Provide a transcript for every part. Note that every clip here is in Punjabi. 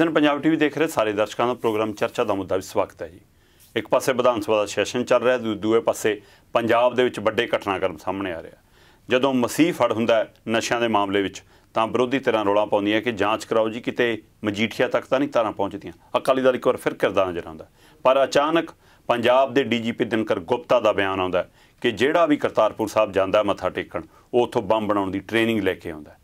ਸਿਟੀਜ਼ਨ ਪੰਜਾਬ ਟੀਵੀ ਦੇਖ ਰਹੇ ਸਾਰੇ ਦਰਸ਼ਕਾਂ ਦਾ ਪ੍ਰੋਗਰਾਮ ਚਰਚਾ ਦਾ ਮੁੱਦਾ ਵੀ ਸਵਾਗਤ ਹੈ ਜੀ ਇੱਕ ਪਾਸੇ ਵਿਧਾਨ ਸਭਾ ਦਾ ਸੈਸ਼ਨ ਚੱਲ ਰਿਹਾ ਦੂਜੇ ਪਾਸੇ ਪੰਜਾਬ ਦੇ ਵਿੱਚ ਵੱਡੇ ਘਟਨਾਕ੍ਰਮ ਸਾਹਮਣੇ ਆ ਰਿਹਾ ਜਦੋਂ ਮਸੀਹ ਫੜ ਹੁੰਦਾ ਨਸ਼ਿਆਂ ਦੇ ਮਾਮਲੇ ਵਿੱਚ ਤਾਂ ਵਿਰੋਧੀ ਧਿਰਾਂ ਰੋਲਾ ਪਾਉਂਦੀਆਂ ਕਿ ਜਾਂਚ ਕਰਾਓ ਜੀ ਕਿਤੇ ਮਜੀਠੀਆ ਤੱਕ ਤਾਂ ਨਹੀਂ ਤਾਰਾਂ ਪਹੁੰਚਦੀਆਂ ਅਕਾਲੀ ਦਲ ਇੱਕ ਵਾਰ ਫਿਰ ਕਰਦਾ ਨਜ਼ਰ ਆਉਂਦਾ ਪਰ ਅਚਾਨਕ ਪੰਜਾਬ ਦੇ ਡੀਜੀਪੀ ਦਿਨਕਰ ਗੁਪਤਾ ਦਾ ਬਿਆਨ ਆਉਂਦਾ ਕਿ ਜਿਹੜਾ ਵੀ ਕਰਤਾਰਪੁਰ ਸਾਹਿਬ ਜਾਂਦਾ ਮੱਥਾ ਟੇਕਣ ਉਹ ਉੱਥੋਂ ਬੰਬ ਬਣਾਉਣ ਦੀ ਟ੍ਰੇਨਿੰਗ ਲੈ ਕੇ ਆਉਂਦਾ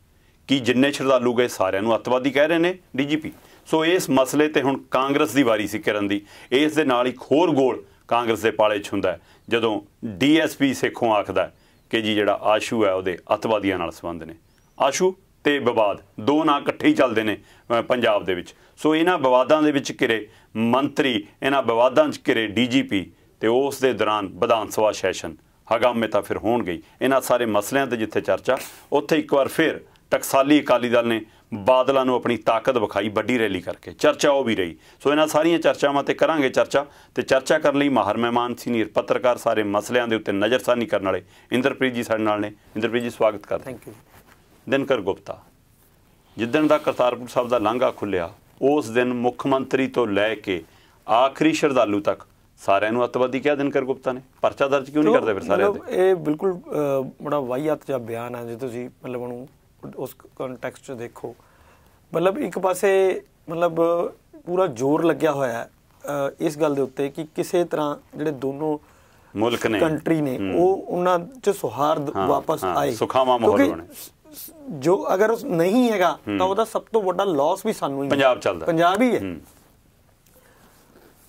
ਕੀ ਜਿੰਨੇ ਸ਼ਰਧਾਲੂ ਗਏ ਸਾਰਿਆਂ ਨੂੰ ਅੱਤਵਾਦੀ ਕਹਿ ਰਹੇ ਨੇ ਡੀਜੀਪੀ ਸੋ ਇਸ ਮਸਲੇ ਤੇ ਹੁਣ ਕਾਂਗਰਸ ਦੀ ਵਾਰੀ ਸੀ ਕਰਨ ਦੀ ਇਸ ਦੇ ਨਾਲ ਇੱਕ ਹੋਰ ਗੋਲ ਕਾਂਗਰਸ ਦੇ ਪਾਲੇ 'ਚ ਹੁੰਦਾ ਜਦੋਂ ਡੀਐਸਪੀ ਸੇਖੋਂ ਆਖਦਾ ਕਿ ਜੀ ਜਿਹੜਾ ਆਸ਼ੂ ਹੈ ਉਹਦੇ ਅਤਵਾਦੀਆਂ ਨਾਲ ਸੰਬੰਧ ਨੇ ਆਸ਼ੂ ਤੇ ਵਿਵਾਦ ਦੋ ਨਾਂ ਇਕੱਠੇ ਹੀ ਚੱਲਦੇ ਨੇ ਪੰਜਾਬ ਦੇ ਵਿੱਚ ਸੋ ਇਹਨਾਂ ਵਿਵਾਦਾਂ ਦੇ ਵਿੱਚ ਕਿਰੇ ਮੰਤਰੀ ਇਹਨਾਂ ਵਿਵਾਦਾਂ 'ਚ ਕਿਰੇ ਡੀਜੀਪੀ ਤੇ ਉਸ ਦੇ ਦੌਰਾਨ ਵਿਧਾਨ ਸਭਾ ਸੈਸ਼ਨ ਹਗਾਮੇ ਤਾਂ ਫਿਰ ਹੋਣ ਗਈ ਇਹਨਾਂ ਸਾਰੇ ਮਸਲਿਆਂ ਤੇ ਜਿੱਥੇ ਚਰਚਾ ਉੱਥੇ ਇੱਕ ਵਾਰ ਫਿਰ ਟਕਸਾਲੀ ਅਕਾਲੀ ਦਲ ਨੇ ਬਾਦਲਾਂ ਨੂੰ ਆਪਣੀ ਤਾਕਤ ਵਿਖਾਈ ਵੱਡੀ ਰੈਲੀ ਕਰਕੇ ਚਰਚਾ ਉਹ ਵੀ ਰਹੀ ਸੋ ਇਹਨਾਂ ਸਾਰੀਆਂ ਚਰਚਾਵਾਂ ਤੇ ਕਰਾਂਗੇ ਚਰਚਾ ਤੇ ਚਰਚਾ ਕਰਨ ਲਈ ਮਾਹਰ ਮਹਿਮਾਨ ਸੀਨੀਅਰ ਪੱਤਰਕਾਰ ਸਾਰੇ ਮਸਲਿਆਂ ਦੇ ਉੱਤੇ ਨਜ਼ਰਸਾਨੀ ਕਰਨ ਵਾਲੇ ਇੰਦਰਪ੍ਰੀਤ ਜੀ ਸਾਡੇ ਨਾਲ ਨੇ ਇੰਦਰਪ੍ਰੀਤ ਜੀ ਸਵਾਗਤ ਕਰਦੇ ਥੈਂਕ ਯੂ ਦਿਨਕਰ ਗੁਪਤਾ ਜਿੱਦਣ ਦਾ ਕਰਤਾਰਪੁਰ ਸਾਹਿਬ ਦਾ ਲਾਂਘਾ ਖੁੱਲਿਆ ਉਸ ਦਿਨ ਮੁੱਖ ਮੰਤਰੀ ਤੋਂ ਲੈ ਕੇ ਆਖਰੀ ਸ਼ਰਧਾਲੂ ਤੱਕ ਸਾਰਿਆਂ ਨੂੰ ਅਤਵਾਦੀ ਕਿਹਾ ਦਿਨਕਰ ਗੁਪਤਾ ਨੇ ਪਰਚਾ ਦਰਜ ਕਿਉਂ ਨਹੀਂ ਕਰਦੇ ਫਿਰ ਸਾਰਿਆਂ ਦੇ ਇਹ ਬਿਲਕੁਲ ਬੜਾ ਵਾਹੀਆਤ ਜਿਹਾ ਬਿਆਨ ਹੈ ਜੇ ਤੁਸੀਂ ਮਤਲਬ ਉਹਨੂੰ ਉਸ ਕੰਟੈਕਸਟ 'ਚ ਦੇਖੋ ਮਤਲਬ ਇੱਕ ਪਾਸੇ ਮਤਲਬ ਪੂਰਾ ਜ਼ੋਰ ਲੱਗਿਆ ਹੋਇਆ ਹੈ ਇਸ ਗੱਲ ਦੇ ਉੱਤੇ ਕਿ ਕਿਸੇ ਤਰ੍ਹਾਂ ਜਿਹੜੇ ਦੋਨੋਂ ਮੁਲਕ ਨੇ ਕੰਟਰੀ ਨੇ ਉਹ ਉਹਨਾਂ 'ਚ ਸੁਹਾਰਦ ਵਾਪਸ ਆਏ ਸੁਖਾਵਾ ਮਾਹੌਲ ਬਣੇ ਜੋ ਅਗਰ ਉਸ ਨਹੀਂ ਹੈਗਾ ਤਾਂ ਉਹਦਾ ਸਭ ਤੋਂ ਵੱਡਾ ਲਾਸ ਵੀ ਸਾਨੂੰ ਹੀ ਪੰਜਾਬ ਚੱਲਦਾ ਪੰਜਾਬ ਹੀ ਹੈ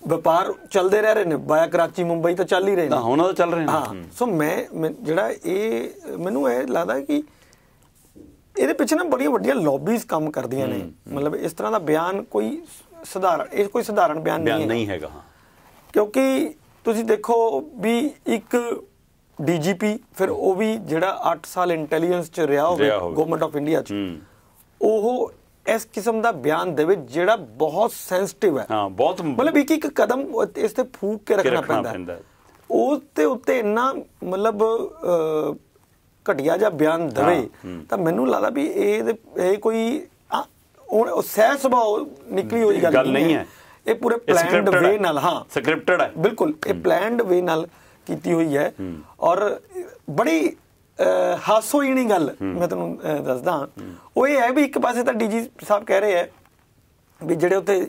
ਵਪਾਰ ਚੱਲਦੇ ਰਹਿ ਰਹੇ ਨੇ ਬਾਇਆ ਕਰਾਚੀ ਮੁੰਬਈ ਤਾਂ ਚੱਲ ਹੀ ਰਹੇ ਨੇ ਹਾਂ ਹੁਣ ਉਹ ਚੱਲ ਰਹੇ ਨੇ ਹਾਂ ਸੋ ਮੈਂ ਜਿਹੜਾ ਇਹ ਮੈਨੂੰ ਇਹ ਲੱਗਦਾ ਕਿ ਇਹਦੇ ਪਿੱਛੇ ਨਾ ਬੜੀਆਂ ਵੱਡੀਆਂ ਲੌਬੀਜ਼ ਕੰਮ ਕਰਦੀਆਂ ਨੇ ਮਤਲਬ ਇਸ ਤਰ੍ਹਾਂ ਦਾ ਬਿਆਨ ਕੋਈ ਸਧਾਰਨ ਇਹ ਕੋਈ ਸਧਾਰਨ ਬਿਆਨ ਨਹੀਂ ਹੈ ਨਹੀਂ ਹੈਗਾ ਹਾਂ ਕਿਉਂਕਿ ਤੁਸੀਂ ਦੇਖੋ ਵੀ ਇੱਕ ਡੀਜੀਪੀ ਫਿਰ ਉਹ ਵੀ ਜਿਹੜਾ 8 ਸਾਲ ਇੰਟੈਲੀਜੈਂਸ ਚ ਰਿਹਾ ਹੋਵੇ ਗਵਰਨਮੈਂਟ ਆਫ ਇੰਡੀਆ ਚ ਉਹ ਇਸ ਕਿਸਮ ਦਾ ਬਿਆਨ ਦੇਵੇ ਜਿਹੜਾ ਬਹੁਤ ਸੈਂਸਿਟਿਵ ਹੈ ਹਾਂ ਬਹੁਤ ਮਤਲਬ ਇੱਕ ਇੱਕ ਕਦਮ ਇਸ ਤੇ ਫੂਕ ਕੇ ਰੱਖਣਾ ਪੈਂਦਾ ਉਸ ਤੇ ਉੱਤੇ ਇੰਨਾ ਮਤਲਬ ਘਟਿਆ ਜਾਂ ਬਿਆਨ ਦਵੇ ਤਾਂ ਮੈਨੂੰ ਲੱਗਦਾ ਵੀ ਇਹ ਇਹ ਕੋਈ ਉਹ ਸਹਿ ਸੁਭਾਅ ਨਿਕਲੀ ਹੋਈ ਗੱਲ ਨਹੀਂ ਹੈ ਇਹ ਪੂਰੇ ਪਲਾਨਡ ਵੇ ਨਾਲ ਹਾਂ ਸਕ੍ਰਿਪਟਡ ਹੈ ਬਿਲਕੁਲ ਇਹ ਪਲਾਨਡ ਵੇ ਨਾਲ ਕੀਤੀ ਹੋਈ ਹੈ ਔਰ ਬੜੀ ਹਾਸੋਈਣੀ ਨਹੀਂ ਗੱਲ ਮੈਂ ਤੁਹਾਨੂੰ ਦੱਸਦਾ ਉਹ ਇਹ ਹੈ ਵੀ ਇੱਕ ਪਾਸੇ ਤਾਂ ਡੀਜੀ ਸਾਹਿਬ ਕਹਿ ਰਹੇ ਹੈ ਵੀ ਜਿਹੜੇ ਉੱਥੇ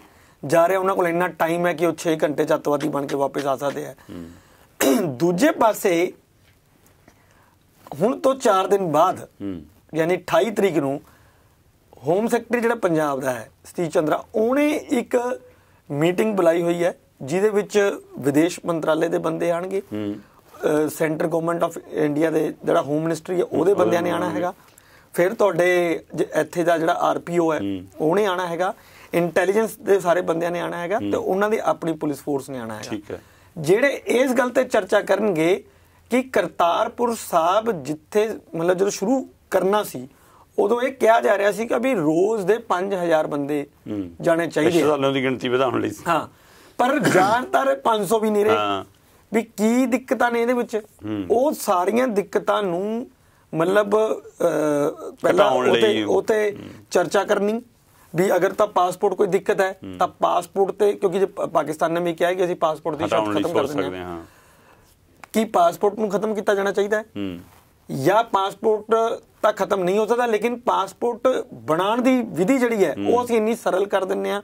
ਜਾ ਰਹੇ ਉਹਨਾਂ ਕੋਲ ਇੰਨਾ ਟਾਈਮ ਹੈ ਕਿ ਉਹ 6 ਘੰਟੇ ਚ ਬਣ ਕੇ ਵਾਪਸ ਆ ਸਕਦੇ ਆ ਦੂਜੇ ਪਾਸੇ ਹੁਣ ਤੋਂ 4 ਦਿਨ ਬਾਅਦ ਯਾਨੀ 28 ਤਰੀਕ ਨੂੰ ਹੋਮ ਸੈਕਟਰੀ ਜਿਹੜਾ ਪੰਜਾਬ ਦਾ ਹੈ ਸਤੀਸ਼ ਚੰਦਰਾ ਉਹਨੇ ਇੱਕ ਮੀਟਿੰਗ ਬੁਲਾਈ ਹੋਈ ਹੈ ਜਿਹਦੇ ਵਿੱਚ ਵਿਦੇਸ਼ ਮੰਤਰਾਲੇ ਦੇ ਬੰਦੇ ਆਣਗੇ ਸੈਂਟਰ ਗਵਰਨਮੈਂਟ ਆਫ ਇੰਡੀਆ ਦੇ ਜਿਹੜਾ ਹੋਮ ਮਿਨਿਸਟਰੀ ਹੈ ਉਹਦੇ ਬੰਦਿਆਂ ਨੇ ਆਣਾ ਹੈਗਾ ਫਿਰ ਤੁਹਾਡੇ ਇੱਥੇ ਦਾ ਜਿਹੜਾ ਆਰਪੀਓ ਹੈ ਉਹਨੇ ਆਣਾ ਹੈਗਾ ਇੰਟੈਲੀਜੈਂਸ ਦੇ ਸਾਰੇ ਬੰਦਿਆਂ ਨੇ ਆਣਾ ਹੈਗਾ ਤੇ ਉਹਨਾਂ ਦੀ ਆਪਣੀ ਪੁਲਿਸ ਫੋਰਸ ਨੇ ਆਣਾ ਹੈਗਾ ਠੀਕ ਹੈ ਜਿਹੜੇ ਇਸ ਗੱਲ ਤੇ ਚਰਚਾ ਕਰਨਗੇ ਕਿ ਕਰਤਾਰਪੁਰ ਸਾਹਿਬ ਜਿੱਥੇ ਮਤਲਬ ਜਦੋਂ ਸ਼ੁਰੂ ਕਰਨਾ ਸੀ ਉਦੋਂ ਇਹ ਕਿਹਾ ਜਾ ਰਿਹਾ ਸੀ ਕਿ ਵੀ ਰੋਜ਼ ਦੇ 5000 ਬੰਦੇ ਜਾਣੇ ਚਾਹੀਦੇ ਸਾਲਾਂ ਦੀ ਗਿਣਤੀ ਵਧਾਉਣ ਲਈ ਹਾਂ ਪਰ ਜਾਣ 500 ਵੀ ਨਹੀਂ ਰਹੇ ਹਾਂ ਵੀ ਕੀ ਦਿੱਕਤਾਂ ਨੇ ਇਹਦੇ ਵਿੱਚ ਉਹ ਸਾਰੀਆਂ ਦਿੱਕਤਾਂ ਨੂੰ ਮਤਲਬ ਪਹਿਲਾਂ ਉਹਤੇ ਉਹਤੇ ਚਰਚਾ ਕਰਨੀ ਵੀ ਅਗਰ ਤਾਂ ਪਾਸਪੋਰਟ ਕੋਈ ਦਿੱਕਤ ਹੈ ਤਾਂ ਪਾਸਪੋਰਟ ਤੇ ਕਿਉਂਕਿ ਜੇ ਪਾਕਿਸਤਾਨ ਨੇ ਵੀ ਕਿਹਾ ਹੈ ਕਿ ਅਸੀਂ ਪਾਸਪੋਰਟ ਦੀ ਸ਼ਰਤ ਖਤਮ ਕਰ ਦਿੰਦੇ ਹਾਂ ਕੀ ਪਾਸਪੋਰਟ ਨੂੰ ਖਤਮ ਕੀਤਾ ਜਾਣਾ ਚਾਹੀਦਾ ਹੈ ਜਾਂ ਪਾਸਪੋਰਟ ਤਾਂ ਖਤਮ ਨਹੀਂ ਹੋ ਸਕਦਾ ਲੇਕਿਨ ਪਾਸਪੋਰਟ ਬਣਾਉਣ ਦੀ ਵਿਧੀ ਜਿਹੜੀ ਹੈ ਉਹ ਅਸੀਂ ਇੰਨੀ ਸਰਲ ਕਰ ਦਿੰਨੇ ਆ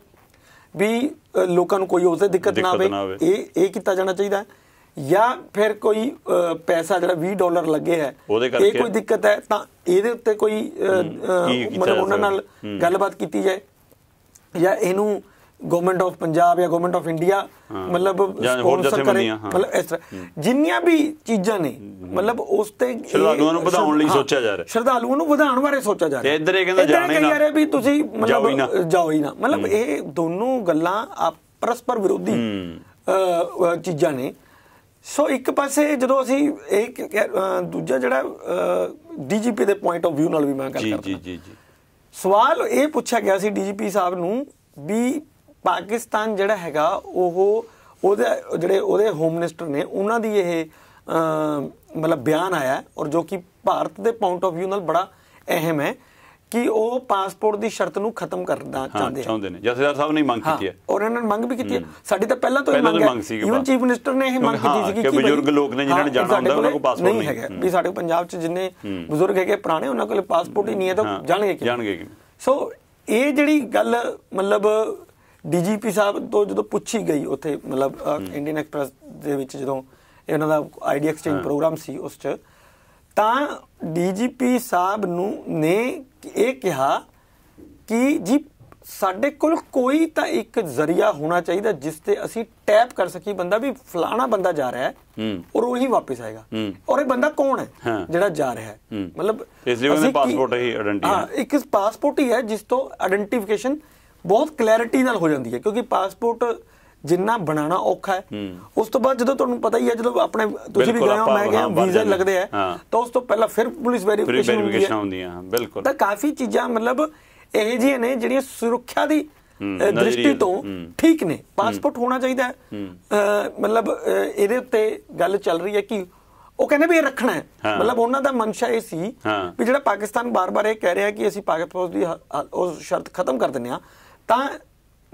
ਵੀ ਲੋਕਾਂ ਨੂੰ ਕੋਈ ਉਸੇ ਦਿੱਕਤ ਨਾ ਆਵੇ ਇਹ ਇਹ ਕੀਤਾ ਜਾਣਾ ਚਾਹੀਦਾ ਹੈ ਜਾਂ ਫਿਰ ਕੋਈ ਪੈਸਾ ਜਿਹੜਾ 20 ਡਾਲਰ ਲੱਗੇ ਹੈ ਇਹ ਕੋਈ ਦਿੱਕਤ ਹੈ ਤਾਂ ਇਹਦੇ ਉੱਤੇ ਕੋਈ ਮਤਲਬ ਉਹਨਾਂ ਨਾਲ ਗੱਲਬਾਤ ਕੀਤੀ ਜਾਏ ਜਾਂ ਇਹਨੂੰ ਗਵਰਨਮੈਂਟ ਆਫ ਪੰਜਾਬ ਜਾਂ ਗਵਰਨਮੈਂਟ ਆਫ ਇੰਡੀਆ ਮਤਲਬ ਸਪੌਂਸਰ ਕਰੇ ਮਤਲਬ ਇਸ ਤਰ੍ਹਾਂ ਜਿੰਨੀਆਂ ਵੀ ਚੀਜ਼ਾਂ ਨੇ ਮਤਲਬ ਉਸ ਤੇ ਸ਼ਰਧਾਲੂਆਂ ਨੂੰ ਵਧਾਉਣ ਲਈ ਸੋਚਿਆ ਜਾ ਰਿਹਾ ਸ਼ਰਧਾਲੂਆਂ ਨੂੰ ਵਧਾਉਣ ਬਾਰੇ ਸੋਚਿਆ ਜਾ ਰਿਹਾ ਇੱਧਰ ਇਹ ਕਹਿੰਦਾ ਜਾਣੇ ਨਾ ਇੱਧਰ ਵੀ ਤੁਸੀਂ ਮਤਲਬ ਜਾਓ ਹੀ ਨਾ ਮਤਲਬ ਇਹ ਦੋਨੋਂ ਗੱਲਾਂ ਆ ਪਰਸਪਰ ਵਿਰੋਧੀ ਚੀਜ਼ਾਂ ਨੇ ਸੋ ਇੱਕ ਪਾਸੇ ਜਦੋਂ ਅਸੀਂ ਇਹ ਦੂਜਾ ਜਿਹੜਾ ਡੀਜੀਪੀ ਦੇ ਪੁਆਇੰਟ ਆਫ View ਨਾਲ ਵੀ ਮੈਂ ਗੱਲ ਕਰਦਾ ਜੀ ਜੀ ਜੀ ਸਵਾਲ ਇਹ ਪੁੱਛਿਆ ਗਿਆ ਸੀ ਡੀਜੀਪੀ ਸਾਹਿਬ ਨੂੰ ਵੀ ਪਾਕਿਸਤਾਨ ਜਿਹੜਾ ਹੈਗਾ ਉਹ ਉਹਦੇ ਜਿਹੜੇ ਉਹਦੇ ਹੋਮ ਮਿਨਿਸਟਰ ਨੇ ਉਹਨਾਂ ਦੀ ਇਹ ਮਤਲਬ ਬਿਆਨ ਆਇਆ ਔਰ ਜੋ ਕਿ ਭਾਰਤ ਦੇ ਪੁਆਇੰਟ ਆਫ ਵਿਊ ਨਾਲ ਬੜਾ ਅਹਿਮ ਹੈ ਕਿ ਉਹ ਪਾਸਪੋਰਟ ਦੀ ਸ਼ਰਤ ਨੂੰ ਖਤਮ ਕਰਨਾ ਚਾਹੁੰਦੇ ਹਾਂ ਚਾਹੁੰਦੇ ਨੇ ਜਸਦਾਰ ਸਾਹਿਬ ਨੇ ਮੰਗ ਕੀਤੀ ਹੈ ਔਰ ਇਹਨਾਂ ਨੇ ਮੰਗ ਵੀ ਕੀਤੀ ਹੈ ਸਾਡੀ ਤਾਂ ਪਹਿਲਾਂ ਤੋਂ ਹੀ ਮੰਗ ਹੈ ਯੂਨ ਚੀਫ ਮਿਨਿਸਟਰ ਨੇ ਇਹ ਮੰਗ ਕੀਤੀ ਸੀ ਕਿ ਬਜ਼ੁਰਗ ਲੋਕ ਨੇ ਜਿਨ੍ਹਾਂ ਨੇ ਜਾਣਾ ਹੁੰਦਾ ਉਹਨਾਂ ਕੋਲ ਪਾਸਪੋਰਟ ਨਹੀਂ ਹੈਗਾ ਵੀ ਸਾਡੇ ਪੰਜਾਬ 'ਚ ਜਿੰਨੇ ਬਜ਼ੁਰਗ ਹੈਗੇ ਪੁਰਾਣੇ ਉਹਨਾਂ ਕੋਲ ਪਾਸਪੋਰਟ ਹੀ ਨਹੀਂ ਹੈ ਤਾਂ ਜਾਣਗੇ ਕਿ ਜਾਣਗੇ ਕਿ ਸੋ ਇਹ ਜਿਹੜੀ ਗੱਲ ਮਤਲਬ ਡੀਜੀਪੀ ਸਾਹਿਬ ਤੋਂ ਜਦੋਂ ਪੁੱਛੀ ਗਈ ਉੱਥੇ ਮਤਲਬ ਇੰਡੀਅਨ ਐਕਸਪ੍ਰੈਸ ਦੇ ਵਿੱਚ ਜਦੋਂ ਇਹਨਾਂ ਦਾ ਆਈਡੀ ਐਕਸਚੇਂਜ ਪ੍ਰੋਗਰਾਮ ਸੀ ਉਸ 'ਚ ਤਾਂ ਡੀਜੀਪੀ ਸਾਹਿਬ ਨੂੰ ਨੇ ਇਹ ਕਿਹਾ ਕਿ ਜੀ ਸਾਡੇ ਕੋਲ ਕੋਈ ਤਾਂ ਇੱਕ ਜ਼ਰੀਆ ਹੋਣਾ ਚਾਹੀਦਾ ਜਿਸ ਤੇ ਅਸੀਂ ਟੈਪ ਕਰ ਸਕੀ ਬੰਦਾ ਵੀ ਫਲਾਣਾ ਬੰਦਾ ਜਾ ਰਿਹਾ ਹੈ ਔਰ ਉਹੀ ਵਾਪਸ ਆਏਗਾ ਔਰ ਇਹ ਬੰਦਾ ਕੌਣ ਹੈ ਜਿਹੜਾ ਜਾ ਰਿਹਾ ਹੈ ਮਤਲਬ ਇਸ ਲਈ ਉਹਨੇ ਪਾਸਪੋਰਟ ਹੀ ਆਇਡੈਂਟੀ ਹਾਂ ਇੱਕ ਪਾਸਪੋਰਟ ਹੀ ਹੈ ਜਿਸ ਤੋਂ ਆਇਡੈਂਟੀਫਿਕੇਸ਼ਨ ਬਹੁਤ ਕਲੈਰਿਟੀ ਨਾਲ ਹੋ ਜਾਂਦੀ ਹੈ ਕਿਉਂਕਿ ਪਾਸਪੋਰਟ ਜਿੰਨਾ ਬਣਾਉਣਾ ਔਖਾ ਹੈ ਉਸ ਤੋਂ ਬਾਅਦ ਜਦੋਂ ਤੁਹਾਨੂੰ ਪਤਾ ਹੀ ਹੈ ਜਦੋਂ ਆਪਣੇ ਤੁਸੀਂ ਵੀ ਗਏ ਹੋ ਮੈਂ ਗਿਆ ਵੀਜ਼ਾ ਲੱਗਦੇ ਆ ਤਾਂ ਉਸ ਤੋਂ ਪਹਿਲਾਂ ਫਿਰ ਪੁਲਿਸ ਵੈਰੀਫਿਕੇਸ਼ਨ ਹੁੰਦੀ ਹੈ ਬਿਲਕੁਲ ਤਾਂ ਕਾਫੀ ਚੀਜ਼ਾਂ ਮਤਲਬ ਇਹ ਜਿਹੀਆਂ ਨੇ ਜਿਹੜੀਆਂ ਸੁਰੱਖਿਆ ਦੀ ਦ੍ਰਿਸ਼ਟੀ ਤੋਂ ਠੀਕ ਨੇ ਪਾਸਪੋਰਟ ਹੋਣਾ ਚਾਹੀਦਾ ਮਤਲਬ ਇਹਦੇ ਉੱਤੇ ਗੱਲ ਚੱਲ ਰਹੀ ਹੈ ਕਿ ਉਹ ਕਹਿੰਦੇ ਵੀ ਇਹ ਰੱਖਣਾ ਹੈ ਮਤਲਬ ਉਹਨਾਂ ਦਾ ਮਨਸ਼ਾ ਇਹ ਸੀ ਵੀ ਜਿਹੜਾ ਪਾਕਿਸਤਾਨ ਬਾਰ-ਬਾਰ ਇਹ ਕਹਿ ਰਿਹਾ ਕਿ ਅਸੀਂ ਪਾਕਿਸਤਾਨ ਦੀ ਉਹ ਸ਼ਰਤ ਖਤਮ ਕਰ ਦਿੰਨੇ ਆ ਤਾਂ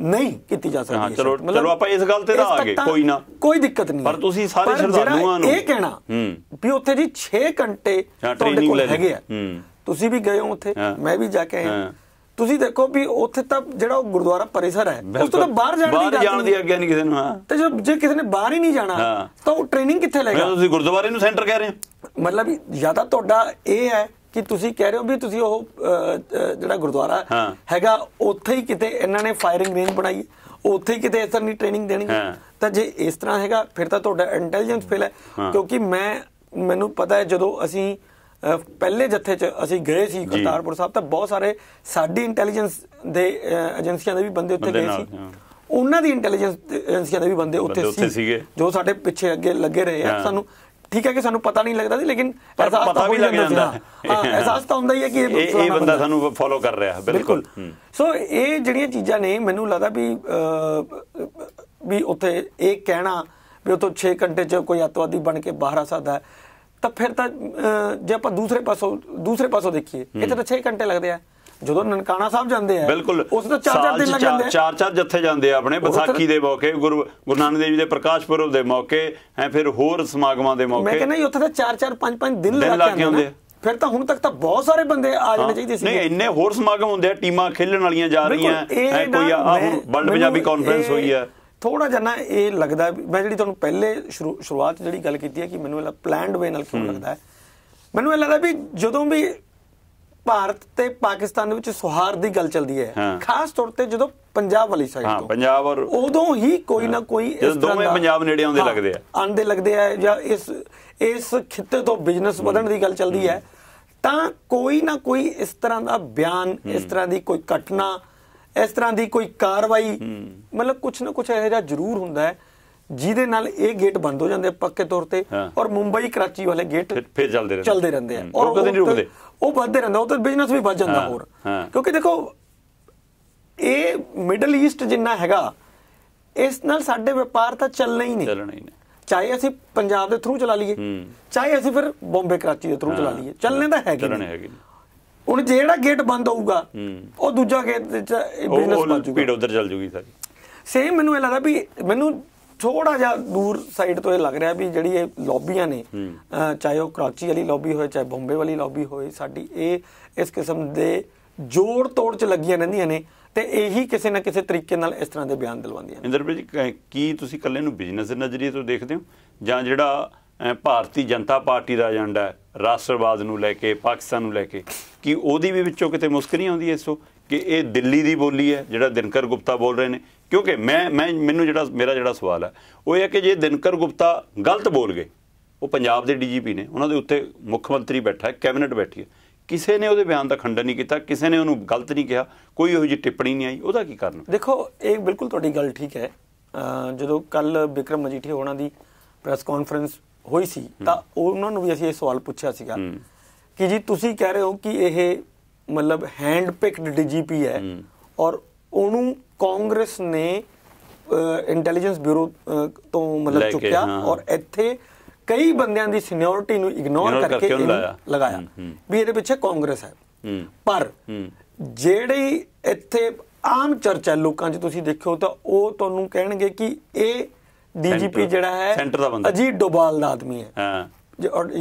ਨਹੀਂ ਕੀਤੀ ਜਾ ਸਕਦੀ ਹਾਂ ਚਲੋ ਚਲੋ ਆਪਾਂ ਇਸ ਗੱਲ ਤੇ ਨਾ ਆ ਗਏ ਕੋਈ ਨਾ ਕੋਈ ਦਿੱਕਤ ਨਹੀਂ ਪਰ ਤੁਸੀਂ ਸਾਰੇ ਸ਼ਰਧਾਲੂਆਂ ਨੂੰ ਇਹ ਕਹਿਣਾ ਵੀ ਉੱਥੇ ਜੀ 6 ਘੰਟੇ ਤੁਹਾਡੇ ਕੋਲ ਹੈਗੇ ਆ ਤੁਸੀਂ ਵੀ ਗਏ ਹੋ ਉੱਥੇ ਮੈਂ ਵੀ ਜਾ ਕੇ ਆਇਆ ਤੁਸੀਂ ਦੇਖੋ ਵੀ ਉੱਥੇ ਤਾਂ ਜਿਹੜਾ ਉਹ ਗੁਰਦੁਆਰਾ ਪਰਿਸਰ ਹੈ ਉਸ ਤੋਂ ਬਾਹਰ ਜਾਣ ਦੀ ਬਾਹਰ ਜਾਣ ਦੀ ਅੱਗੇ ਨਹੀਂ ਕਿਸੇ ਨੂੰ ਹਾਂ ਤੇ ਜੇ ਕਿਸੇ ਨੇ ਬਾਹਰ ਹੀ ਨਹੀਂ ਜਾਣਾ ਤਾਂ ਉਹ ਟ੍ਰੇਨਿੰਗ ਕਿੱਥੇ ਲੈਗਾ ਤੁਸੀਂ ਗੁਰਦੁਆਰੇ ਨੂੰ ਸੈਂਟਰ ਕਹਿ ਰਹੇ ਹੋ ਮਤਲਬ ਜਿਆਦਾ ਤੁਹਾਡਾ ਇਹ ਹੈ ਕਿ ਤੁਸੀਂ ਕਹਿ ਰਹੇ ਹੋ ਵੀ ਤੁਸੀਂ ਉਹ ਜਿਹੜਾ ਗੁਰਦੁਆਰਾ ਹੈਗਾ ਉੱਥੇ ਹੀ ਕਿਤੇ ਇਹਨਾਂ ਨੇ ਫਾਇਰਿੰਗ ਰੇਂਜ ਬਣਾਈ ਉੱਥੇ ਹੀ ਕਿਤੇ ਇਸ ਤਰ੍ਹਾਂ ਦੀ ਟ੍ਰੇਨਿੰਗ ਦੇਣੀ ਤਾਂ ਜੇ ਇਸ ਤਰ੍ਹਾਂ ਹੈਗਾ ਫਿਰ ਤਾਂ ਤੁਹਾਡਾ ਇੰਟੈਲੀਜੈਂਸ ਫੇਲ ਹੈ ਕਿਉਂਕਿ ਮੈਂ ਮੈਨੂੰ ਪਤਾ ਹੈ ਜਦੋਂ ਅਸੀਂ ਪਹਿਲੇ ਜੱਥੇ 'ਚ ਅਸੀਂ ਗਏ ਸੀ ਗੁਰਦਾਰਪੁਰ ਸਾਹਿਬ ਤਾਂ ਬਹੁਤ ਸਾਰੇ ਸਾਡੀ ਇੰਟੈਲੀਜੈਂਸ ਦੇ ਏਜੰਸੀਆਂ ਦੇ ਵੀ ਬੰਦੇ ਉੱਥੇ ਗਏ ਸੀ ਉਹਨਾਂ ਦੀ ਇੰਟੈਲੀਜੈਂਸ ਏਜੰਸੀਆਂ ਦੇ ਵੀ ਬੰਦੇ ਉੱਥੇ ਸੀ ਜੋ ਸਾਡੇ ਪਿੱਛੇ ਅੱਗੇ ਲੱਗੇ ਰਹੇ ਆ ਸਾਨੂੰ ਠੀਕ ਹੈ ਕਿ ਸਾਨੂੰ ਪਤਾ ਨਹੀਂ ਲੱਗਦਾ ਸੀ ਲੇਕਿਨ ਅਹਿਸਾਸ ਪਤਾ ਵੀ ਲੱਗ ਜਾਂਦਾ ਹਾਂ ਅਹਿਸਾਸ ਤਾਂ ਹੁੰਦਾ ਹੀ ਹੈ ਕਿ ਇਹ ਇਹ ਬੰਦਾ ਸਾਨੂੰ ਫੋਲੋ ਕਰ ਰਿਹਾ ਬਿਲਕੁਲ ਸੋ ਇਹ ਜਿਹੜੀਆਂ ਚੀਜ਼ਾਂ ਨੇ ਮੈਨੂੰ ਲੱਗਦਾ ਵੀ ਵੀ ਉੱਥੇ ਇਹ ਕਹਿਣਾ ਵੀ ਉਤੋਂ 6 ਘੰਟੇ 'ਚ ਕੋਈ ਅਤਵਾਦੀ ਬਣ ਕੇ ਬਾਹਰ ਆ ਸਕਦਾ ਹੈ ਤਾਂ ਫਿਰ ਤਾਂ ਜੇ ਆਪਾਂ ਦੂਸਰੇ ਪਾਸੋਂ ਦੂਸਰੇ ਪਾਸੋਂ ਦੇਖੀਏ ਇੱਥੇ ਤਾਂ 6 ਘੰਟੇ ਲੱਗਦੇ ਆ ਜਦੋਂ ਨਨਕਾਣਾ ਸਾਹਿਬ ਜਾਂਦੇ ਆ ਬਿਲਕੁਲ ਉਸ ਤੋਂ ਚਾਰ ਚਾਰ ਦਿਨ ਲੱਗ ਜਾਂਦੇ ਚਾਰ ਚਾਰ ਜੱਥੇ ਜਾਂਦੇ ਆ ਆਪਣੇ ਵਿਸਾਖੀ ਦੇ ਮੌਕੇ ਗੁਰੂ ਗੁਰੂ ਨਾਨਕ ਦੇਵ ਜੀ ਦੇ ਪ੍ਰਕਾਸ਼ ਪੁਰਬ ਦੇ ਮੌਕੇ ਐ ਫਿਰ ਹੋਰ ਸਮਾਗਮਾਂ ਦੇ ਮੌਕੇ ਮੈਂ ਕਹਿੰਦਾ ਜੀ ਉੱਥੇ ਤਾਂ ਚਾਰ ਚਾਰ ਪੰਜ ਪੰਜ ਦਿਨ ਲੱਗ ਜਾਂਦੇ ਆ ਫਿਰ ਤਾਂ ਹੁਣ ਤੱਕ ਤਾਂ ਬਹੁਤ ਸਾਰੇ ਬੰਦੇ ਆ ਜਾਣੇ ਚਾਹੀਦੇ ਸੀ ਨਹੀਂ ਇੰਨੇ ਹੋਰ ਸਮਾਗਮ ਹੁੰਦੇ ਆ ਟੀਮਾਂ ਖੇਲਣ ਵਾਲੀਆਂ ਜਾ ਰਹੀਆਂ ਐ ਕੋਈ ਆ ਹੁਣ ਵਰਲਡ ਪੰਜਾਬੀ ਕਾਨਫਰੰਸ ਹੋਈ ਆ ਥੋੜਾ ਜਨਾ ਇਹ ਲੱਗਦਾ ਮੈਂ ਜਿਹੜੀ ਤੁਹਾਨੂੰ ਪਹਿਲੇ ਸ਼ੁਰੂਆਤ ਜਿਹੜੀ ਗੱਲ ਕੀਤੀ ਹੈ ਕਿ ਮੈਨੂੰ ਇਹ ਪਲਾਨਡ ਵੇ ਨਾਲ ਕਿਉਂ ਲੱਗਦਾ ਹੈ ਮੈਨੂੰ ਇਹ ਲੱਗਦਾ ਵੀ ਜਦੋਂ ਵੀ ਭਾਰਤ ਤੇ ਪਾਕਿਸਤਾਨ ਵਿੱਚ ਸੁਹਾਰ ਦੀ ਗੱਲ ਚੱਲਦੀ ਹੈ ਖਾਸ ਤੌਰ ਤੇ ਜਦੋਂ ਪੰਜਾਬ ਵਾਲੀ ਸਾਈਡ ਤੋਂ ਹਾਂ ਪੰਜਾਬ ਔਰ ਉਦੋਂ ਹੀ ਕੋਈ ਨਾ ਕੋਈ ਇਸ ਤਰ੍ਹਾਂ ਦੋਵੇਂ ਪੰਜਾਬ ਨੇੜੇ ਆਉਂਦੇ ਲੱਗਦੇ ਆ ਆਉਂਦੇ ਲੱਗਦੇ ਆ ਜਾਂ ਇਸ ਇਸ ਖਿੱਤੇ ਤੋਂ ਬਿਜ਼ਨਸ ਵਧਣ ਦੀ ਗੱਲ ਚੱਲਦੀ ਹੈ ਤਾਂ ਕੋਈ ਨਾ ਕੋਈ ਇਸ ਤਰ੍ਹਾਂ ਦਾ ਬਿਆਨ ਇਸ ਤਰ੍ਹਾਂ ਦੀ ਕੋਈ ਘਟਨਾ ਇਸ ਤਰ੍ਹਾਂ ਦੀ ਕੋਈ ਕਾਰਵਾਈ ਮਤਲਬ ਕੁਝ ਨਾ ਕੁਝ ਇਹੋ ਜਿਹਾ ਜ਼ਰੂਰ ਹੁੰਦਾ ਹੈ ਜਿਹਦੇ ਨਾਲ ਇਹ ਗੇਟ ਬੰਦ ਹੋ ਜਾਂਦੇ ਪੱਕੇ ਤੌਰ ਤੇ ਔਰ ਮੁੰਬਈ ਕਰਾਚੀ ਵਾਲੇ ਗੇਟ ਫਿਰ ਚੱਲਦੇ ਰਹਿੰਦੇ ਚੱਲਦੇ ਰਹਿੰਦੇ ਆ ਔਰ ਕਦੇ ਨਹੀਂ ਰੁਕਦੇ ਉਹ ਵੱਧਦੇ ਰਹਿੰਦਾ ਉਹ ਤਾਂ ਬਿਜ਼ਨਸ ਵੀ ਵੱਧ ਜਾਂਦਾ ਹੋਰ ਕਿਉਂਕਿ ਦੇਖੋ ਇਹ ਮਿਡਲ ਈਸਟ ਜਿੰਨਾ ਹੈਗਾ ਇਸ ਨਾਲ ਸਾਡੇ ਵਪਾਰ ਤਾਂ ਚੱਲਣਾ ਹੀ ਨਹੀਂ ਚੱਲਣਾ ਹੀ ਨਹੀਂ ਚਾਹੇ ਅਸੀਂ ਪੰਜਾਬ ਦੇ ਥਰੂ ਚਲਾ ਲਈਏ ਚਾਹੇ ਅਸੀਂ ਫਿਰ ਬੰਬੇ ਕਰਾਚੀ ਦੇ ਥਰੂ ਚਲਾ ਲਈਏ ਚੱਲਣੇ ਤਾਂ ਹੈਗੇ ਚੱਲਣੇ ਹੈਗੇ ਹੁਣ ਜਿਹੜਾ ਗੇਟ ਬੰਦ ਹੋਊਗਾ ਉਹ ਦੂਜਾ ਗੇਟ ਬਿਜ਼ਨਸ ਬਣ ਜੂਗਾ ਸਪੀਡ ਉਧਰ ਚੱਲ ਜੂਗੀ ਸਾਰੀ ਸੇਮ ਮੈਨੂੰ ਇਹ ਲੱਗਦਾ ਵੀ ਮੈਨੂੰ ਥੋੜਾ ਜਿਹਾ ਦੂਰ ਸਾਈਡ ਤੋਂ ਇਹ ਲੱਗ ਰਿਹਾ ਵੀ ਜਿਹੜੀ ਇਹ ਲੌਬੀਆਂ ਨੇ ਚਾਹੇ ਉਹ ਕਰਾਚੀ ਵਾਲੀ ਲੌਬੀ ਹੋਵੇ ਚਾਹੇ ਬੰਬੇ ਵਾਲੀ ਲੌਬੀ ਹੋਵੇ ਸਾਡੀ ਇਹ ਇਸ ਕਿਸਮ ਦੇ ਜੋੜ ਤੋੜ ਚ ਲੱਗੀਆਂ ਰਹਿੰਦੀਆਂ ਨੇ ਤੇ ਇਹੀ ਕਿਸੇ ਨਾ ਕਿਸੇ ਤਰੀਕੇ ਨਾਲ ਇਸ ਤਰ੍ਹਾਂ ਦੇ ਬਿਆਨ ਦਿਲਵਾਉਂਦੀਆਂ ਨੇ ਇੰਦਰਪ੍ਰੀਤ ਜੀ ਕੀ ਤੁਸੀਂ ਇਕੱਲੇ ਨੂੰ ਬਿਜ਼ਨਸ ਦੇ ਨਜ਼ਰੀਏ ਤੋਂ ਦੇਖਦੇ ਹੋ ਜਾਂ ਜਿਹੜਾ ਭਾਰਤੀ ਜਨਤਾ ਪਾਰਟੀ ਦਾ ਏਜੰਡਾ ਹੈ ਰਾਸ਼ਟਰਵਾਦ ਨੂੰ ਲੈ ਕੇ ਪਾਕਿਸਤਾਨ ਨੂੰ ਲੈ ਕੇ ਕਿ ਉਹਦੀ ਵੀ ਵਿੱਚੋਂ ਕਿਤੇ ਮੁਸਕ ਨਹੀਂ ਆਉਂਦੀ ਇਸੋ ਕਿ ਇਹ ਦਿੱਲੀ ਦੀ ਬੋਲੀ ਹੈ ਜਿਹੜਾ ਦਿਨਕਰ ਗੁਪਤਾ ਬੋਲ ਰਹੇ ਨੇ ਕਿਉਂਕਿ ਮੈਂ ਮੈਂ ਮੈਨੂੰ ਜਿਹੜਾ ਮੇਰਾ ਜਿਹੜਾ ਸਵਾਲ ਹੈ ਉਹ ਇਹ ਹੈ ਕਿ ਜੇ ਦਿਨਕਰ ਗੁਪਤਾ ਗਲਤ ਬੋਲ ਗਏ ਉਹ ਪੰਜਾਬ ਦੇ ਡੀਜੀਪੀ ਨੇ ਉਹਨਾਂ ਦੇ ਉੱਤੇ ਮੁੱਖ ਮੰਤਰੀ ਬੈਠਾ ਹੈ ਕੈਬਨਿਟ ਬੈਠੀ ਹੈ ਕਿਸੇ ਨੇ ਉਹਦੇ ਬਿਆਨ ਦਾ ਖੰਡਨ ਨਹੀਂ ਕੀਤਾ ਕਿਸੇ ਨੇ ਉਹਨੂੰ ਗਲਤ ਨਹੀਂ ਕਿਹਾ ਕੋਈ ਉਹੋ ਜੀ ਟਿੱਪਣੀ ਨਹੀਂ ਆਈ ਉਹਦਾ ਕੀ ਕਾਰਨ ਦੇਖੋ ਇਹ ਬਿਲਕੁਲ ਤੁਹਾਡੀ ਗੱਲ ਠੀਕ ਹੈ ਜਦੋਂ ਕੱਲ ਵਿਕਰਮ ਮਜੀਠੀ ਉਹਨਾਂ ਦੀ ਪ੍ਰੈਸ ਕਾਨਫਰੰਸ ਹੋਈ ਸੀ ਤਾਂ ਉਹਨਾਂ ਨੂੰ ਵੀ ਅਸੀਂ ਇਹ ਸਵਾਲ ਪੁੱਛਿਆ ਸੀਗਾ ਕਿ ਜੀ ਤੁਸੀਂ ਕਹਿ ਰਹੇ ਹੋ ਕਿ ਇਹ ਮਤਲਬ ਹੈਂਡ ਪਿਕਡ ਡੀਜੀਪੀ ਹੈ ਔਰ ਉਹਨੂੰ ਕਾਂਗਰਸ ਨੇ ਇੰਟੈਲੀਜੈਂਸ ਬਿਊਰੋ ਤੋਂ ਮਤਲਬ ਚੁੱਕਿਆ ਔਰ ਇੱਥੇ ਕਈ ਬੰਦਿਆਂ ਦੀ ਸੀਨੀਅਰਿਟੀ ਨੂੰ ਇਗਨੋਰ ਕਰਕੇ ਲਗਾਇਆ ਵੀ ਇਹਦੇ ਪਿੱਛੇ ਕਾਂਗਰਸ ਹੈ ਪਰ ਜਿਹੜੀ ਇੱਥੇ ਆਮ ਚਰਚਾ ਲੋਕਾਂ 'ਚ ਤੁਸੀਂ ਦੇਖਿਓ ਤਾਂ ਉਹ ਤੁਹਾਨੂੰ ਕਹਿਣਗੇ ਕਿ ਇਹ ਡੀਜੀਪੀ ਜਿਹੜਾ ਹੈ ਸੈਂਟਰ ਦਾ ਬੰਦਾ ਅਜੀਤ ਡੋਬਾਲ ਦਾ ਆਦਮੀ ਹੈ ਹਾਂ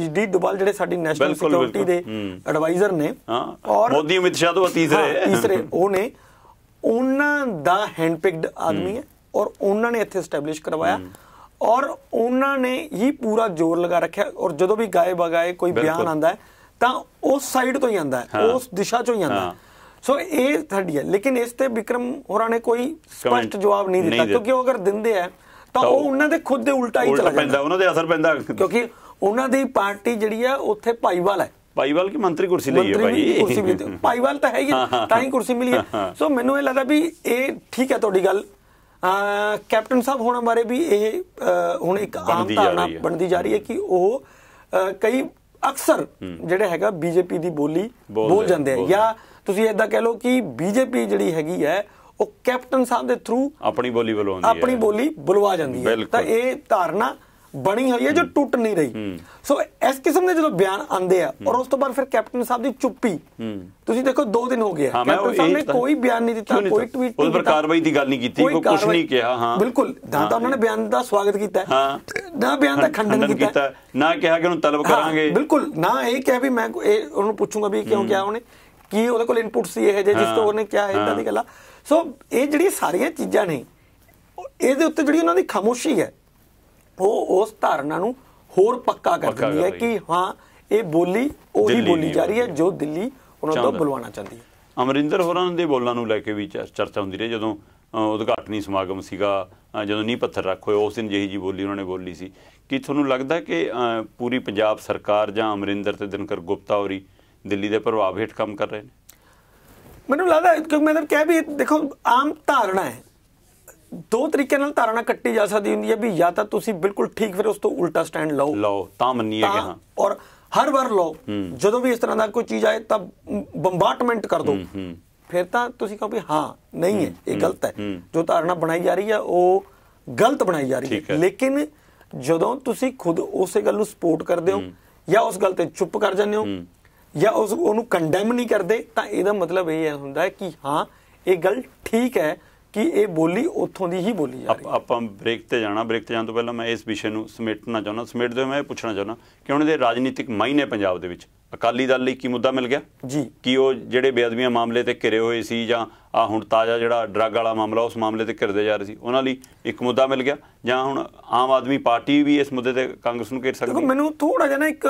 ਅਜੀਤ ਡੋਬਾਲ ਜਿਹੜੇ ਸਾਡੀ ਨੈਸ਼ਨਲ ਸਿਕਿਉਰਿਟੀ ਦੇ ਐਡਵਾਈਜ਼ਰ ਨੇ ਔਰ ਮੋਦੀ ਅਮਿਤ ਸ਼ਾਹ ਤੋਂ ਤੀਸਰੇ ਤੀਸਰੇ ਉਹ ਨੇ ਉਹਨਾਂ ਦਾ ਹੈਂਡ ਪਿਕਡ ਆਦਮੀ ਹੈ ਔਰ ਉਹਨਾਂ ਨੇ ਇੱਥੇ ਸਟੈਬਲਿਸ਼ ਕਰਵਾਇਆ ਔਰ ਉਹਨਾਂ ਨੇ ਹੀ ਪੂਰਾ ਜ਼ੋਰ ਲਗਾ ਰੱਖਿਆ ਔਰ ਜਦੋਂ ਵੀ ਗਾਏ ਬਗਾਏ ਕੋਈ ਬਿਆਨ ਆਂਦਾ ਹੈ ਤਾਂ ਉਸ ਸਾਈਡ ਤੋਂ ਹੀ ਆਂਦਾ ਹੈ ਉਸ ਦਿਸ਼ਾ ਚੋਂ ਹੀ ਆਂਦਾ ਸੋ ਇਹ ਸਾਡੀ ਹੈ ਲੇਕਿਨ ਇਸ ਤੇ ਵਿਕਰਮ ਹੋਰਾਂ ਨੇ ਕੋਈ ਸਪਸ਼ਟ ਜਵਾਬ ਨਹੀਂ ਦਿੱਤਾ ਕਿਉਂਕਿ ਉਹ ਅਗਰ ਦਿੰਦੇ ਆ ਤਾਂ ਉਹ ਉਹਨਾਂ ਦੇ ਖੁਦ ਦੇ ਉਲਟਾ ਹੀ ਚੱਲਦਾ ਪੈਂਦਾ ਉਹਨਾਂ ਦੇ ਅਸਰ ਪੈਂਦਾ ਕਿਉਂਕਿ ਉਹਨਾਂ ਦੀ ਪਾਰਟੀ ਜਿਹੜੀ ਆ ਉੱਥੇ ਭਾਈਵਾਲ ਹੈ ਭਾਈਵਾਲ ਕੀ ਮੰਤਰੀ ਕੁਰਸੀ ਲਈ ਹੈ ਭਾਈ ਕੁਰਸੀ ਵੀ ਭਾਈਵਾਲ ਤਾਂ ਹੈ ਹੀ ਤਾਂ ਹੀ ਕੁਰਸੀ ਮਿਲੀ ਹੈ ਸੋ ਮੈਨੂੰ ਇਹ ਲੱਗਦਾ ਵੀ ਇਹ ਠੀਕ ਹੈ ਤੁਹਾਡੀ ਗੱਲ ਕੈਪਟਨ ਸਾਹਿਬ ਹੋਣ ਬਾਰੇ ਵੀ ਇਹ ਹੁਣ ਇੱਕ ਆਮ ਧਾਰਨਾ ਬਣਦੀ ਜਾ ਰਹੀ ਹੈ ਕਿ ਉਹ ਕਈ ਅਕਸਰ ਜਿਹੜਾ ਹੈਗਾ ਬੀਜੇਪੀ ਦੀ ਬੋਲੀ ਬੋਲ ਜਾਂਦੇ ਆ ਜਾਂ ਤੁਸੀਂ ਇਦਾਂ ਕਹਿ ਲਓ ਕਿ ਬੀਜੇਪੀ ਜਿਹੜੀ ਹੈਗੀ ਹੈ ਉਹ ਕੈਪਟਨ ਸਾਹਿਬ ਦੇ ਥਰੂ ਆਪਣੀ ਬੋਲੀ ਜਾਂਦੀ ਹੈ ਆਪਣੀ ਬੋਲੀ ਬੁਲਵਾ ਜਾਂਦੀ ਹੈ ਤਾਂ ਇਹ ਧਾਰਨਾ ਬਣੀ ਹੋਈ ਹੈ ਜੋ ਟੁੱਟ ਨਹੀਂ ਰਹੀ ਸੋ ਇਸ ਕਿਸਮ ਦੇ ਜਦੋਂ ਬਿਆਨ ਆਉਂਦੇ ਆ ਔਰ ਉਸ ਤੋਂ ਬਾਅਦ ਫਿਰ ਕੈਪਟਨ ਸਾਹਿਬ ਦੀ ਚੁੱਪੀ ਤੁਸੀਂ ਦੇਖੋ 2 ਦਿਨ ਹੋ ਗਏ ਕੈਪਟਨ ਸਾਹਿਬ ਨੇ ਕੋਈ ਬਿਆਨ ਨਹੀਂ ਦਿੱਤਾ ਕੋਈ ਟਵੀਟ ਨਹੀਂ ਉਸ ਪਰ ਕਾਰਵਾਈ ਦੀ ਗੱਲ ਨਹੀਂ ਕੀਤੀ ਕੋਈ ਕੁਝ ਨਹੀਂ ਕਿਹਾ ਹਾਂ ਬਿਲਕੁਲ ਨਾ ਤਾਂ ਉਹਨਾਂ ਨੇ ਬਿਆਨ ਦਾ ਸਵਾਗਤ ਕੀਤਾ ਨਾ ਬਿਆਨ ਦਾ ਖੰਡਨ ਕੀਤਾ ਨਾ ਕਿਹਾ ਕਿ ਉਹਨੂੰ ਤਲਬ ਕਰਾਂਗੇ ਬਿਲਕੁਲ ਨਾ ਇਹ ਕਿਹਾ ਵੀ ਮੈਂ ਇਹ ਉਹਨੂੰ ਪੁੱਛੂੰਗਾ ਵੀ ਕਿਉਂ ਕਿਹਾ ਉਹਨੇ ਕੀ ਉਹਦੇ ਕੋਲ ਇਨਪੁਟ ਸੀ ਇਹ ਜੇ ਜਿਸ ਤੋਂ ਉਹਨੇ ਕਿਹਾ ਇਦਾਂ ਦੀ ਗੱਲਾਂ ਸੋ ਇਹ ਜਿਹੜੀ ਸਾਰੀਆਂ ਚੀਜ਼ਾਂ ਨੇ ਇਹਦੇ ਉੱਤੇ ਜਿਹੜੀ ਉਹਨਾਂ ਦੀ ਖਾਮੋਸ਼ੀ ਹੈ ਉਹ ਉਸ ਧਾਰਨਾ ਨੂੰ ਹੋਰ ਪੱਕਾ ਕਰ ਦਿੰਦੀ ਹੈ ਕਿ ਹਾਂ ਇਹ ਬੋਲੀ ਉਹੀ ਬੋਲੀ ਜਾ ਰਹੀ ਹੈ ਜੋ ਦਿੱਲੀ ਉਹਨਾਂ ਤੋਂ ਬੁਲਵਾਉਣਾ ਚਾਹੁੰਦੀ ਹੈ ਅਮਰਿੰਦਰ ਹੋਰਾਂ ਦੇ ਬੋਲਾਂ ਨੂੰ ਲੈ ਕੇ ਵੀ ਚਰਚਾ ਹੁੰਦੀ ਰਹੀ ਜਦੋਂ ਉਦਘਾਟਨੀ ਸਮਾਗਮ ਸੀਗਾ ਜਦੋਂ ਨੀ ਪੱਥਰ ਰੱਖ ਉਸ ਦਿਨ ਜਿਹੀ ਜੀ ਬੋਲੀ ਉਹਨਾਂ ਨੇ ਬੋਲੀ ਸੀ ਕਿ ਤੁਹਾਨੂੰ ਲੱਗਦਾ ਕਿ ਪੂਰੀ ਪੰਜਾਬ ਸਰਕਾਰ ਜਾਂ ਅਮਰਿੰਦਰ ਤੇ ਦਿਨਕਰ ਗੁਪਤਾ ਹੋਰੀ ਦਿੱਲੀ ਦੇ ਪ੍ਰਭਾਵ ਹੇਠ ਕੰਮ ਕਰ ਰਹੇ ਨੇ ਮੈਨੂੰ ਲੱਗਦਾ ਕਿਉਂਕਿ ਮੈਂ ਤਾਂ ਕਹਿ ਵੀ ਦੇਖੋ ਆਮ ਧਾਰਨਾ ਹੈ ਦੋ ਤਰੀਕੇ ਨਾਲ ਧਾਰਨਾ ਕੱਟੀ ਜਾ ਸਕਦੀ ਹੁੰਦੀ ਹੈ ਵੀ ਜਾਂ ਤਾਂ ਤੁਸੀਂ ਬਿਲਕੁਲ ਠੀਕ ਫਿਰ ਉਸ ਤੋਂ ਉਲਟਾ ਸਟੈਂਡ ਲਓ ਲਓ ਤਾਂ ਮੰਨੀਏ ਕਿ ਹਾਂ ਔਰ ਹਰ ਵਾਰ ਲਓ ਜਦੋਂ ਵੀ ਇਸ ਤਰ੍ਹਾਂ ਦਾ ਕੋਈ ਚੀਜ਼ ਆਏ ਤਾਂ ਬੰਬਾਰਟਮੈਂਟ ਕਰ ਦੋ ਫਿਰ ਤਾਂ ਤੁਸੀਂ ਕਹੋ ਵੀ ਹਾਂ ਨਹੀਂ ਹੈ ਇਹ ਗਲਤ ਹੈ ਜੋ ਧਾਰਨਾ ਬਣਾਈ ਜਾ ਰਹੀ ਹੈ ਉਹ ਗਲਤ ਬਣਾਈ ਜਾ ਰਹੀ ਹੈ ਲੇਕਿਨ ਜਦੋਂ ਤੁਸੀਂ ਖੁਦ ਉਸੇ ਗੱਲ ਨੂੰ ਸਪੋਰਟ ਕਰਦੇ ਹੋ ਜਾਂ ਉਸ ਗੱਲ ਤੇ ਚੁੱਪ ਕਰ ਜਾਂਦੇ ਹੋ ਜਾਂ ਉਸ ਉਹਨੂੰ ਕੰਡੈਮ ਨਹੀਂ ਕਰਦੇ ਤਾਂ ਇਹਦਾ ਮਤਲਬ ਇਹ ਹੁੰਦਾ ਕਿ ਹਾਂ ਇਹ ਗੱਲ ਠੀਕ ਹੈ ਕਿ ਇਹ ਬੋਲੀ ਉੱਥੋਂ ਦੀ ਹੀ ਬੋਲੀ ਜਾ ਰਹੀ ਹੈ ਆਪਾਂ ਬ੍ਰੇਕ ਤੇ ਜਾਣਾ ਬ੍ਰੇਕ ਤੇ ਜਾਣ ਤੋਂ ਪਹਿਲਾਂ ਮੈਂ ਇਸ ਵਿਸ਼ੇ ਨੂੰ ਸਮੇਟਣਾ ਚਾਹੁੰਦਾ ਸਮੇਟਦੇ ਹੋਏ ਮੈਂ ਇਹ ਪੁੱਛਣਾ ਚਾਹੁੰਦਾ ਕਿ ਉਹਨਾਂ ਦੇ ਰਾਜਨੀਤਿਕ ਮਾਇਨੇ ਪੰਜਾਬ ਦੇ ਵਿੱਚ ਅਕਾਲੀ ਦਲ ਲਈ ਕੀ ਮੁੱਦਾ ਮਿਲ ਗਿਆ ਜੀ ਕੀ ਉਹ ਜਿਹੜੇ ਬੇਅਦਬੀਆਂ ਮਾਮਲੇ ਤੇ ਘਿਰੇ ਹੋਏ ਸੀ ਜਾਂ ਆ ਹੁਣ ਤਾਜ਼ਾ ਜਿਹੜਾ ਡਰੱਗ ਵਾਲਾ ਮਾਮਲਾ ਉਸ ਮਾਮਲੇ ਤੇ ਘਿਰਦੇ ਜਾ ਰਹੇ ਸੀ ਉਹਨਾਂ ਲਈ ਇੱਕ ਮੁੱਦਾ ਮਿਲ ਗਿਆ ਜਾਂ ਹੁਣ ਆਮ ਆਦਮੀ ਪਾਰਟੀ ਵੀ ਇਸ ਮੁੱਦੇ ਤੇ ਕਾਂਗਰਸ ਨੂੰ ਘੇਰ ਸਕਦੀ ਹੈ ਮੈਨੂੰ ਥੋੜਾ ਜਿਹਾ ਨਾ ਇੱਕ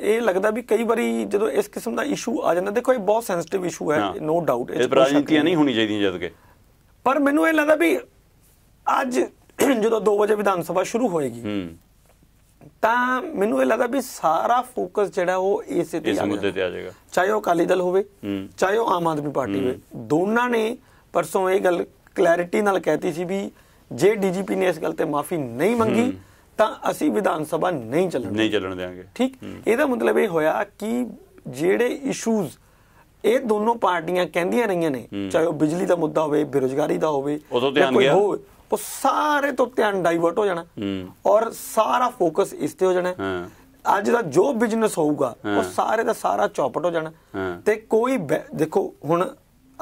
ਇਹ ਲੱਗਦਾ ਵੀ ਕਈ ਵਾਰੀ ਜਦੋਂ ਇਸ ਕਿਸਮ ਦਾ ਇਸ਼ੂ ਆ ਜਾਂਦਾ ਦੇਖੋ ਇਹ ਬਹੁਤ ਸੈਂਸਿਟਿਵ ਇਸ਼ੂ ਹੈ ਨੋ ਡਾਊਟ ਇਹ ਰਾਜਨੀਤੀਆਂ ਨਹੀਂ ਹੋਣੀ ਚਾਹੀਦੀਆਂ ਜਦ ਕਿ ਪਰ ਮੈਨੂੰ ਇਹ ਲੱਗਦਾ ਵੀ ਅੱਜ ਜਦੋਂ 2 ਵਜੇ ਵਿਧਾਨ ਸਭਾ ਸ਼ੁਰੂ ਹੋਏਗੀ ਤਾਂ ਮੈਨੂੰ ਇਹ ਲੱਗਦਾ ਵੀ ਸਾਰਾ ਫੋਕਸ ਜਿਹੜਾ ਉਹ ਇਸੇ ਤੇ ਆ ਜਾਏਗਾ ਚਾਹੇ ਉਹ ਕਾਲੀ ਦਲ ਹੋਵੇ ਚਾਹੇ ਉਹ ਆਮ ਆਦਮੀ ਪਾਰਟੀ ਹੋਵੇ ਦੋਨਾਂ ਨੇ ਪਰਸੋਂ ਇਹ ਗੱਲ ਕਲੈਰਿਟੀ ਨਾਲ ਕਹਿਤੀ ਸੀ ਵੀ ਜੇ ਡੀਜੀਪੀ ਨੇ ਇਸ ਗੱਲ ਤੇ ਮਾਫੀ ਨਹੀਂ ਮੰਗੀ ਤਾਂ ਅਸੀਂ ਵਿਧਾਨ ਸਭਾ ਨਹੀਂ ਚੱਲਣ ਨਹੀਂ ਚੱਲਣ ਦੇਾਂਗੇ ਠੀਕ ਇਹਦਾ ਮਤਲਬ ਇਹ ਹੋਇਆ ਕਿ ਜਿਹੜੇ ਇਸ਼ੂਜ਼ ਇਹ ਦੋਨੋਂ ਪਾਰਟੀਆਂ ਕਹਿੰਦੀਆਂ ਰਹੀਆਂ ਨੇ ਚਾਹੇ ਉਹ ਬਿਜਲੀ ਦਾ ਮੁੱਦਾ ਹੋਵੇ ਬੇਰੋਜ਼ਗਾਰੀ ਦਾ ਹੋਵੇ ਉਦੋਂ ਧਿਆਨ ਗਿਆ ਉਹ ਸਾਰੇ ਤੋਂ ਧਿਆਨ ਡਾਈਵਰਟ ਹੋ ਜਾਣਾ ਔਰ ਸਾਰਾ ਫੋਕਸ ਇਸ ਤੇ ਹੋ ਜਾਣਾ ਅੱਜ ਦਾ ਜੋ ਬਿਜ਼ਨਸ ਹੋਊਗਾ ਉਹ ਸਾਰੇ ਦਾ ਸਾਰਾ ਚੌਪਟ ਹੋ ਜਾਣਾ ਤੇ ਕੋਈ ਦੇਖੋ ਹੁਣ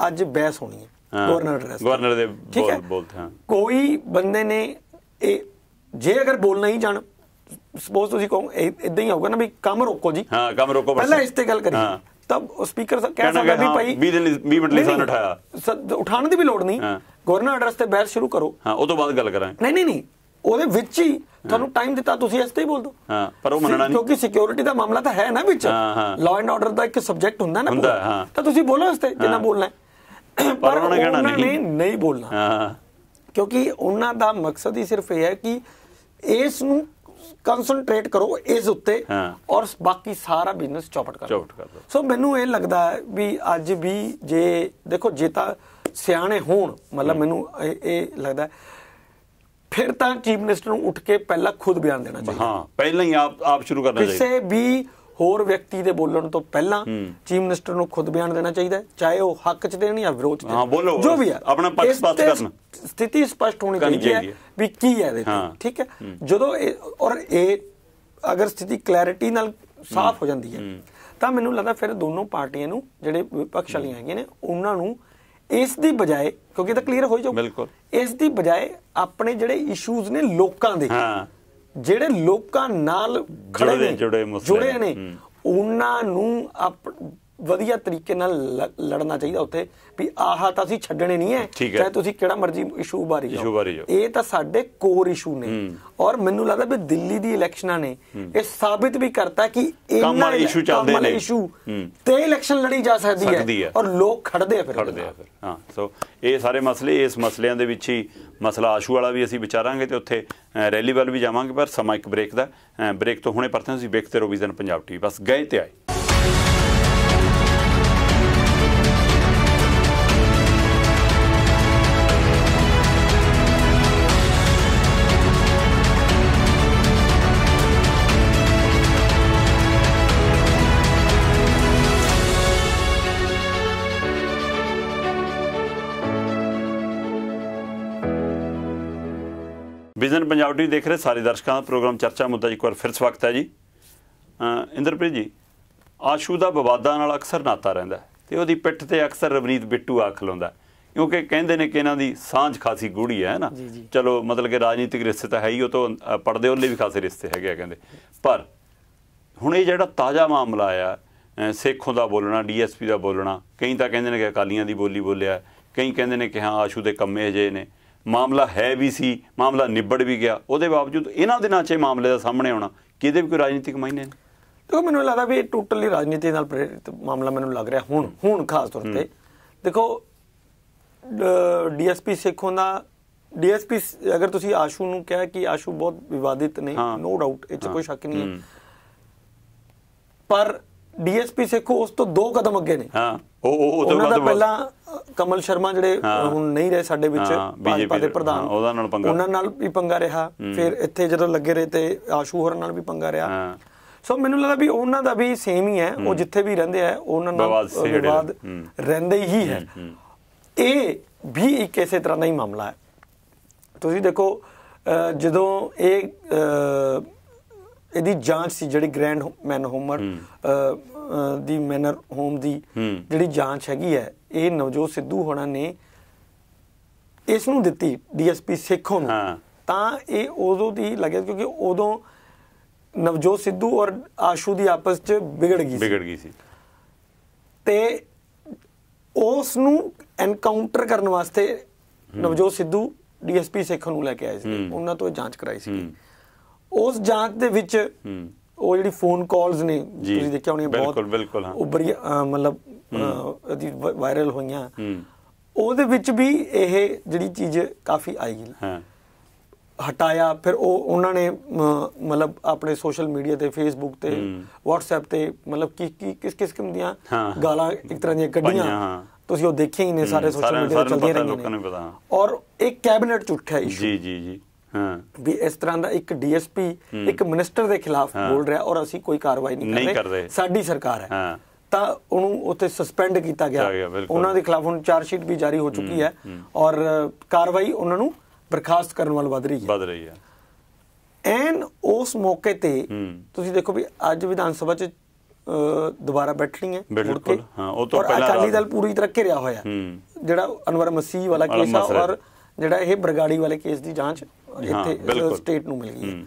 ਅੱਜ ਬੈਸ ਹੋਣੀ ਹੈ ਗਵਰਨਰ ਐਡਰੈਸ ਗਵਰਨਰ ਦੇ ਬੋਲ ਬੋਲਦੇ ਹਾਂ ਕੋਈ ਬੰਦੇ ਨੇ ਇਹ ਜੇ ਅਗਰ ਬੋਲਣਾ ਹੀ ਜਾਣ ਸਪੋਜ਼ ਤੁਸੀਂ ਕਹੋ ਇਦਾਂ ਹੀ ਹੋਊਗਾ ਨਾ ਵੀ ਕੰਮ ਰੋਕੋ ਜੀ ਹਾਂ ਕੰਮ ਰੋਕੋ ਪਹਿਲਾਂ ਇਸ ਤੇ ਗੱਲ ਕਰੀਏ ਤਬ ਸਪੀਕਰ ਸਾਹਿਬ ਕਹਿ ਸਕਦਾ ਵੀ ਭਾਈ 20 ਮਿੰਟ ਲਈ ਸਾਨੂੰ ਉਠਾਇਆ ਉਠਾਣ ਦੀ ਵੀ ਲੋੜ ਨਹੀਂ ਗਵਰਨਰ ਐਡਰੈਸ ਤੇ ਬਹਿਸ ਸ਼ੁਰੂ ਕਰੋ ਹਾਂ ਉਹ ਤੋਂ ਬਾਅਦ ਗੱਲ ਕਰਾਂਗੇ ਨਹੀਂ ਨਹੀਂ ਨਹੀਂ ਉਹਦੇ ਵਿੱਚ ਹੀ ਤੁਹਾਨੂੰ ਟਾਈਮ ਦਿੱਤਾ ਤੁਸੀਂ ਇਸ ਤੇ ਹੀ ਬੋਲ ਦੋ ਹਾਂ ਪਰ ਉਹ ਮੰਨਣਾ ਨਹੀਂ ਕਿਉਂਕਿ ਸਿਕਿਉਰਿਟੀ ਦਾ ਮਾਮਲਾ ਤਾਂ ਹੈ ਨਾ ਵਿੱਚ ਲਾਅ ਐਂਡ ਆਰਡਰ ਦਾ ਇੱਕ ਸਬਜੈਕਟ ਹੁੰਦਾ ਨਾ ਹੁੰਦਾ ਹਾਂ ਤਾਂ ਤੁਸੀਂ ਬੋਲੋ ਇਸ ਤੇ ਜਿੰਨਾ ਬੋਲਣਾ ਪਰ ਉਹ ਨੇ ਕਹਿਣਾ ਨਹੀਂ ਨਹੀਂ ਬੋਲਣਾ ਹਾਂ ਕਿਉਂਕਿ ਉਹਨਾਂ ਦਾ ਮਕਸਦ ਹੀ ਸਿਰਫ ਇਹ ਹੈ ਕਿ ਇਸ ਨੂੰ ਕਨਸੈਂਟਰੇਟ ਕਰੋ ਇਸ ਉੱਤੇ ਔਰ ਬਾਕੀ ਸਾਰਾ ਬਿਜ਼ਨਸ ਚੌਪਟ ਕਰ ਦਿਓ ਸੋ ਮੈਨੂੰ ਇਹ ਲੱਗਦਾ ਵੀ ਅੱਜ ਵੀ ਜੇ ਦੇਖੋ ਜੇ ਤਾਂ ਸਿਆਣੇ ਹੋਣ ਮਤਲਬ ਮੈਨੂੰ ਇਹ ਲੱਗਦਾ ਫਿਰ ਤਾਂ ਚੀਫ ਮਿਨਿਸਟਰ ਨੂੰ ਉੱਠ ਕੇ ਪਹਿਲਾਂ ਖੁਦ ਬਿਆਨ ਦੇਣਾ ਚਾਹੀਦਾ ਹਾਂ ਪਹਿਲਾਂ ਹੀ ਆਪ ਆਪ ਸ਼ੁਰੂ ਕਰਨਾ ਚਾਹੀਦਾ ਕਿਸੇ ਵੀ ਹੋਰ ਵਿਅਕਤੀ ਦੇ ਬੋਲਣ ਤੋਂ ਪਹਿਲਾਂ ਚੀਫ ਮਿਨਿਸਟਰ ਨੂੰ ਖੁਦ ਬਿਆਨ ਦੇਣਾ ਚਾਹੀਦਾ ਹੈ ਚਾਹੇ ਉਹ ਹੱਕ 'ਚ ਦੇਣ ਜਾਂ ਵਿਰੋਧ 'ਚ ਹਾਂ ਬੋਲੋ ਜੋ ਵੀ ਹੈ ਆਪਣਾ ਪੱਖ ਪੱਖਪਾਤ ਕਰਨ ਸਥਿਤੀ ਸਪਸ਼ਟ ਹੋਣੀ ਚਾਹੀਦੀ ਹੈ ਵੀ ਕੀ ਹੈ ਇਹਦੇ ਠੀਕ ਹੈ ਜਦੋਂ ਇਹ ਔਰ ਇਹ ਅਗਰ ਸਥਿਤੀ ਕਲੈਰਿਟੀ ਨਾਲ ਸਾਫ਼ ਹੋ ਜਾਂਦੀ ਹੈ ਤਾਂ ਮੈਨੂੰ ਲੱਗਦਾ ਫਿਰ ਦੋਨੋਂ ਪਾਰਟੀਆਂ ਨੂੰ ਜਿਹੜੇ ਵਿਪਕਸ਼ ਵਾਲੀਆਂ ਹੈਗੀਆਂ ਨੇ ਉਹਨਾਂ ਨੂੰ ਇਸ ਦੀ ਬਜਾਏ ਕਿਉਂਕਿ ਇਹ ਤਾਂ ਕਲੀਅਰ ਹੋ ਜਾਊ ਬਿਲਕੁਲ ਇਸ ਦੀ ਬਜਾਏ ਆਪਣੇ ਜਿਹੜੇ ਇਸ਼ੂਜ਼ ਨੇ ਲੋਕਾਂ ਦੇ ਹਾਂ ਜਿਹੜੇ ਲੋਕਾਂ ਨਾਲ ਜੁੜੇ ਨੇ ਜੁੜੇ ਨੇ ਉਹਨਾਂ ਨੂੰ ਵਧੀਆ ਤਰੀਕੇ ਨਾਲ ਲੜਨਾ ਚਾਹੀਦਾ ਉੱਥੇ ਵੀ ਆਹ ਤਾਂ ਅਸੀਂ ਛੱਡਣੇ ਨਹੀਂ ਹੈ ਚਾਹੇ ਤੁਸੀਂ ਕਿਹੜਾ ਮਰਜ਼ੀ ਇਸ਼ੂ ਬਾਰੇ ਜੋ ਇਹ ਤਾਂ ਸਾਡੇ ਕੋਰ ਇਸ਼ੂ ਨੇ ਔਰ ਮੈਨੂੰ ਲੱਗਦਾ ਵੀ ਦਿੱਲੀ ਦੀ ਇਲੈਕਸ਼ਨਾਂ ਨੇ ਇਹ ਸਾਬਿਤ ਵੀ ਕਰਤਾ ਕਿ ਇਹਨਾਂ ਇਸ਼ੂ ਚੱਲਦੇ ਨੇ ਇਸ਼ੂ ਤੇ ਇਲੈਕਸ਼ਨ ਲੜੀ ਜਾ ਸਕਦੀ ਹੈ ਔਰ ਲੋਕ ਖੜਦੇ ਆ ਫਿਰ ਖੜਦੇ ਆ ਫਿਰ ਹਾਂ ਸੋ ਇਹ ਸਾਰੇ ਮਸਲੇ ਇਸ ਮਸਲਿਆਂ ਦੇ ਵਿੱਚ ਹੀ ਮਸਲਾ ਆਸ਼ੂ ਵਾਲਾ ਵੀ ਅਸੀਂ ਵਿਚਾਰਾਂਗੇ ਤੇ ਉੱਥੇ ਰੈਲੀ ਵੱਲ ਵੀ ਜਾਵਾਂਗੇ ਪਰ ਸਮਾਂ ਇੱਕ ਬ੍ਰੇਕ ਦਾ ਬ੍ਰੇਕ ਤੋਂ ਹੁਣੇ ਪਰਤਾਂ ਤੁਸੀਂ ਵੇਖਦੇ ਰਹੋ ਵਿਜ਼ਨ ਪੰਜਾਬ ਟੀਵੀ ਬਸ ਗਏ ਤੇ ਆਏ ਵਿਜ਼ਨ ਪੰਜਾਬ ਟੀਵੀ ਦੇਖ ਰਹੇ ਸਾਰੇ ਦਰਸ਼ਕਾਂ ਦਾ ਪ੍ਰੋਗਰਾਮ ਚਰਚਾ ਮੁੱਦਾ ਇੱਕ ਵਾਰ ਫਿਰ ਸਵਾਗਤ ਹੈ ਜੀ ਇੰਦਰਪ੍ਰੀਤ ਜੀ ਆਸ਼ੂ ਦਾ ਵਿਵਾਦਾਂ ਨਾਲ ਅਕਸਰ ਨਾਤਾ ਰਹਿੰਦਾ ਤੇ ਉਹਦੀ ਪਿੱਠ ਤੇ ਅਕਸਰ ਰਵਨੀਤ ਬਿੱਟੂ ਆਖ ਲਾਉਂਦਾ ਕਿਉਂਕਿ ਕਹਿੰਦੇ ਨੇ ਕਿ ਇਹਨਾਂ ਦੀ ਸਾਂਝ ਖਾਸੀ ਗੂੜੀ ਹੈ ਨਾ ਚਲੋ ਮਤਲਬ ਕਿ ਰਾਜਨੀਤਿਕ ਰਿਸ਼ਤੇ ਤਾਂ ਹੈ ਹੀ ਉਹ ਤੋਂ ਪੜਦੇ ਉਹਲੇ ਵੀ ਖਾਸੇ ਰਿਸ਼ਤੇ ਹੈਗੇ ਆ ਕਹਿੰਦੇ ਪਰ ਹੁਣ ਇਹ ਜਿਹੜਾ ਤਾਜ਼ਾ ਮਾਮਲਾ ਆ ਸੇਖੋਂ ਦਾ ਬੋਲਣਾ ਡੀਐਸਪੀ ਦਾ ਬੋਲਣਾ ਕਈ ਤਾਂ ਕਹਿੰਦੇ ਨੇ ਕਿ ਅਕਾਲੀਆਂ ਦੀ ਬੋਲੀ ਬੋਲਿਆ ਕਈ ਕਹਿੰਦੇ ਨੇ ਕਿ ਹਾਂ ਆਸ਼ੂ ਦੇ ਕੰਮੇ ਜੇ ਨੇ ਮਾਮਲਾ ਹੈ ਵੀ ਸੀ ਮਾਮਲਾ ਨਿਬੜ ਵੀ ਗਿਆ ਉਹਦੇ ਬਾਵਜੂਦ ਇਹਨਾਂ ਦਿਨਾਂ 'ਚ ਮਾਮਲੇ ਦਾ ਸਾਹਮਣੇ ਆਉਣਾ ਕਿਹਦੇ ਵੀ ਕੋਈ ਰਾਜਨੀਤਿਕ ਮਾਇਨੇ ਨੇ ਦੇਖੋ ਮੈਨੂੰ ਲੱਗਦਾ ਵੀ ਟੋਟਲੀ ਰਾਜਨੀਤੀ ਨਾਲ ਪ੍ਰੇਰਿਤ ਮਾਮਲਾ ਮੈਨੂੰ ਲੱਗ ਰਿਹਾ ਹੁਣ ਹੁਣ ਖਾਸ ਤੌਰ ਤੇ ਦੇਖੋ ਡੀਐਸਪੀ ਸੇਖੋਂ ਦਾ ਡੀਐਸਪੀ ਅਗਰ ਤੁਸੀਂ ਆਸ਼ੂ ਨੂੰ ਕਹਿ ਕਿ ਆਸ਼ੂ ਬਹੁਤ ਵਿਵਾਦਿਤ ਨੇ ਨੋ ਡਾਊਟ ਇਹ ਚ ਕੋਈ ਸ਼ੱਕ ਨਹੀਂ ਹੈ ਪਰ ਡੀਐਸਪੀ ਸੇਖੋ ਉਸ ਤੋਂ ਦੋ ਕਦਮ ਅੱਗੇ ਨੇ ਹਾਂ ਉਹ ਉਹ ਤੋਂ ਦਾ ਪਹਿਲਾਂ ਕਮਲ ਸ਼ਰਮਾ ਜਿਹੜੇ ਹੁਣ ਨਹੀਂ ਰਹੇ ਸਾਡੇ ਵਿੱਚ ਭਾਜਪਾ ਦੇ ਪ੍ਰਧਾਨ ਉਹਨਾਂ ਨਾਲ ਪੰਗਾ ਉਹਨਾਂ ਨਾਲ ਵੀ ਪੰਗਾ ਰਿਹਾ ਫਿਰ ਇੱਥੇ ਜਦੋਂ ਲੱਗੇ ਰਹੇ ਤੇ ਆਸ਼ੂ ਹੋਰ ਨਾਲ ਵੀ ਪੰਗਾ ਰਿਹਾ ਸੋ ਮੈਨੂੰ ਲੱਗਦਾ ਵੀ ਉਹਨਾਂ ਦਾ ਵੀ ਸੇਮ ਹੀ ਹੈ ਉਹ ਜਿੱਥੇ ਵੀ ਰਹਿੰਦੇ ਆ ਉਹਨਾਂ ਨਾਲ ਬਾਅਦ ਰਹਿੰਦੇ ਹੀ ਹੈ ਇਹ ਵੀ ਇੱਕ ਐਸੇ ਤਰ੍ਹਾਂ ਦਾ ਹੀ ਮਾਮਲਾ ਹੈ ਤੁਸੀਂ ਦੇਖੋ ਜਦੋਂ ਇਹ ਇਹਦੀ ਜਾਂਚ ਸੀ ਜਿਹੜੀ ਗ੍ਰੈਂਡ ਮੈਨ ਹੋਮਰ ਦੀ ਮੈਨਰ ਹੋਮ ਦੀ ਜਿਹੜੀ ਜਾਂਚ ਹੈਗੀ ਹੈ ਇਹ ਨਵਜੋਤ ਸਿੱਧੂ ਹੋਣਾ ਨੇ ਇਸ ਨੂੰ ਦਿੱਤੀ ਡੀਐਸਪੀ ਸੇਖੋਂ ਨੂੰ ਤਾਂ ਇਹ ਉਦੋਂ ਦੀ ਲੱਗਿਆ ਕਿਉਂਕਿ ਉਦੋਂ ਨਵਜੋਤ ਸਿੱਧੂ ਔਰ ਆਸ਼ੂ ਦੀ ਆਪਸ ਚ ਵਿਗੜ ਗਈ ਸੀ ਵਿਗੜ ਗਈ ਸੀ ਤੇ ਉਸ ਨੂੰ ਐਨਕਾਊਂਟਰ ਕਰਨ ਵਾਸਤੇ ਨਵਜੋਤ ਸਿੱਧੂ ਡੀਐਸਪੀ ਸੇਖੋਂ ਨੂੰ ਲੈ ਕੇ ਆਏ ਸੀ ਉਹਨਾਂ ਤੋਂ ਜਾਂਚ ਕਰਾਈ ਸੀ ਉਸ ਜਾਂਚ ਦੇ ਵਿੱਚ ਉਹ ਜਿਹੜੀ ਫੋਨ ਕਾਲਸ ਨੇ ਤੁਸੀਂ ਦੇਖਿਆ ਹੋਣੀ ਬਹੁਤ ਬਿਲਕੁਲ ਬਿਲਕੁਲ ਹਾਂ ਬੜੀ ਮਤਲਬ ਅਦੀ ਵਾਇਰਲ ਹੋਈਆਂ ਉਹਦੇ ਵਿੱਚ ਵੀ ਇਹ ਜਿਹੜੀ ਚੀਜ਼ ਕਾਫੀ ਆਈ ਹਾਂ ਹਟਾਇਆ ਫਿਰ ਉਹ ਉਹਨਾਂ ਨੇ ਮਤਲਬ ਆਪਣੇ ਸੋਸ਼ਲ ਮੀਡੀਆ ਤੇ ਫੇਸਬੁੱਕ ਤੇ WhatsApp ਤੇ ਮਤਲਬ ਕੀ ਕੀ ਕਿਸ ਕਿਸ ਕਿਸਮ ਦੀਆਂ ਗਾਲਾਂ ਇੱਕ ਤਰ੍ਹਾਂ ਦੀਆਂ ਕੱਢੀਆਂ ਤੁਸੀਂ ਉਹ ਦੇਖਿਆ ਹੀ ਨੇ ਸਾਰੇ ਸੋਸ਼ਲ ਮੀਡੀਆ ਤੇ ਚੱਲਦੀਆਂ ਰਹੀਆਂ ਨੇ ਔਰ ਇੱਕ ਕੈਬਨਿਟ ਚ ਇਸ਼ੂ ਜੀ ਜੀ ਜੀ ਵੀ ਇਸ ਤਰ੍ਹਾਂ ਦਾ ਇੱਕ ਡੀਐਸਪੀ ਇੱਕ ਮਿਨਿਸਟਰ ਦੇ ਖਿਲਾਫ ਬੋਲ ਰਿਹਾ ਔਰ ਅਸੀਂ ਕੋਈ ਕਾਰਵਾਈ ਨਹੀਂ ਕਰ ਰਹੇ ਸਾਡੀ ਸਰਕਾਰ ਹੈ ਤਾਂ ਉਹਨੂੰ ਉੱਥੇ ਸਸਪੈਂਡ ਕੀਤਾ ਗਿਆ ਉਹਨਾਂ ਦੇ ਖਿਲਾਫ ਹੁਣ ਚਾਰਜ ਸ਼ੀਟ ਵੀ ਜਾਰੀ ਹੋ ਚੁੱਕੀ ਹੈ ਔਰ ਕਾਰਵਾਈ ਉਹਨਾਂ ਨੂੰ ਬਰਖਾਸਤ ਕਰਨ ਵੱਲ ਵਧ ਰਹੀ ਹੈ ਵਧ ਰਹੀ ਹੈ ਐਨ ਉਸ ਮੌਕੇ ਤੇ ਤੁਸੀਂ ਦੇਖੋ ਵੀ ਅੱਜ ਵਿਧਾਨ ਸਭਾ 'ਚ ਦੁਬਾਰਾ ਬੈਠਣੀ ਹੈ ਮੁੜ ਕੇ ਹਾਂ ਉਹ ਤੋਂ ਪਹਿਲਾਂ ਅਕਾਲੀ ਦਲ ਪੂਰੀ ਤਰ੍ਹਾਂ ਘਿਰਿਆ ਹੋਇਆ ਜਿਹੜਾ ਅਨਵਰ ਮਸੀਹ ਵਾਲਾ ਕੇਸ ਆ ਔਰ ਜਿਹੜਾ ਇਹ ਬਰਗਾੜੀ ਵਾਲੇ ਕੇਸ ਦੀ ਜਾਂਚ ਇੱਥੇ ਸਟੇਟ ਨੂੰ ਮਿਲ ਗਈ ਹੈ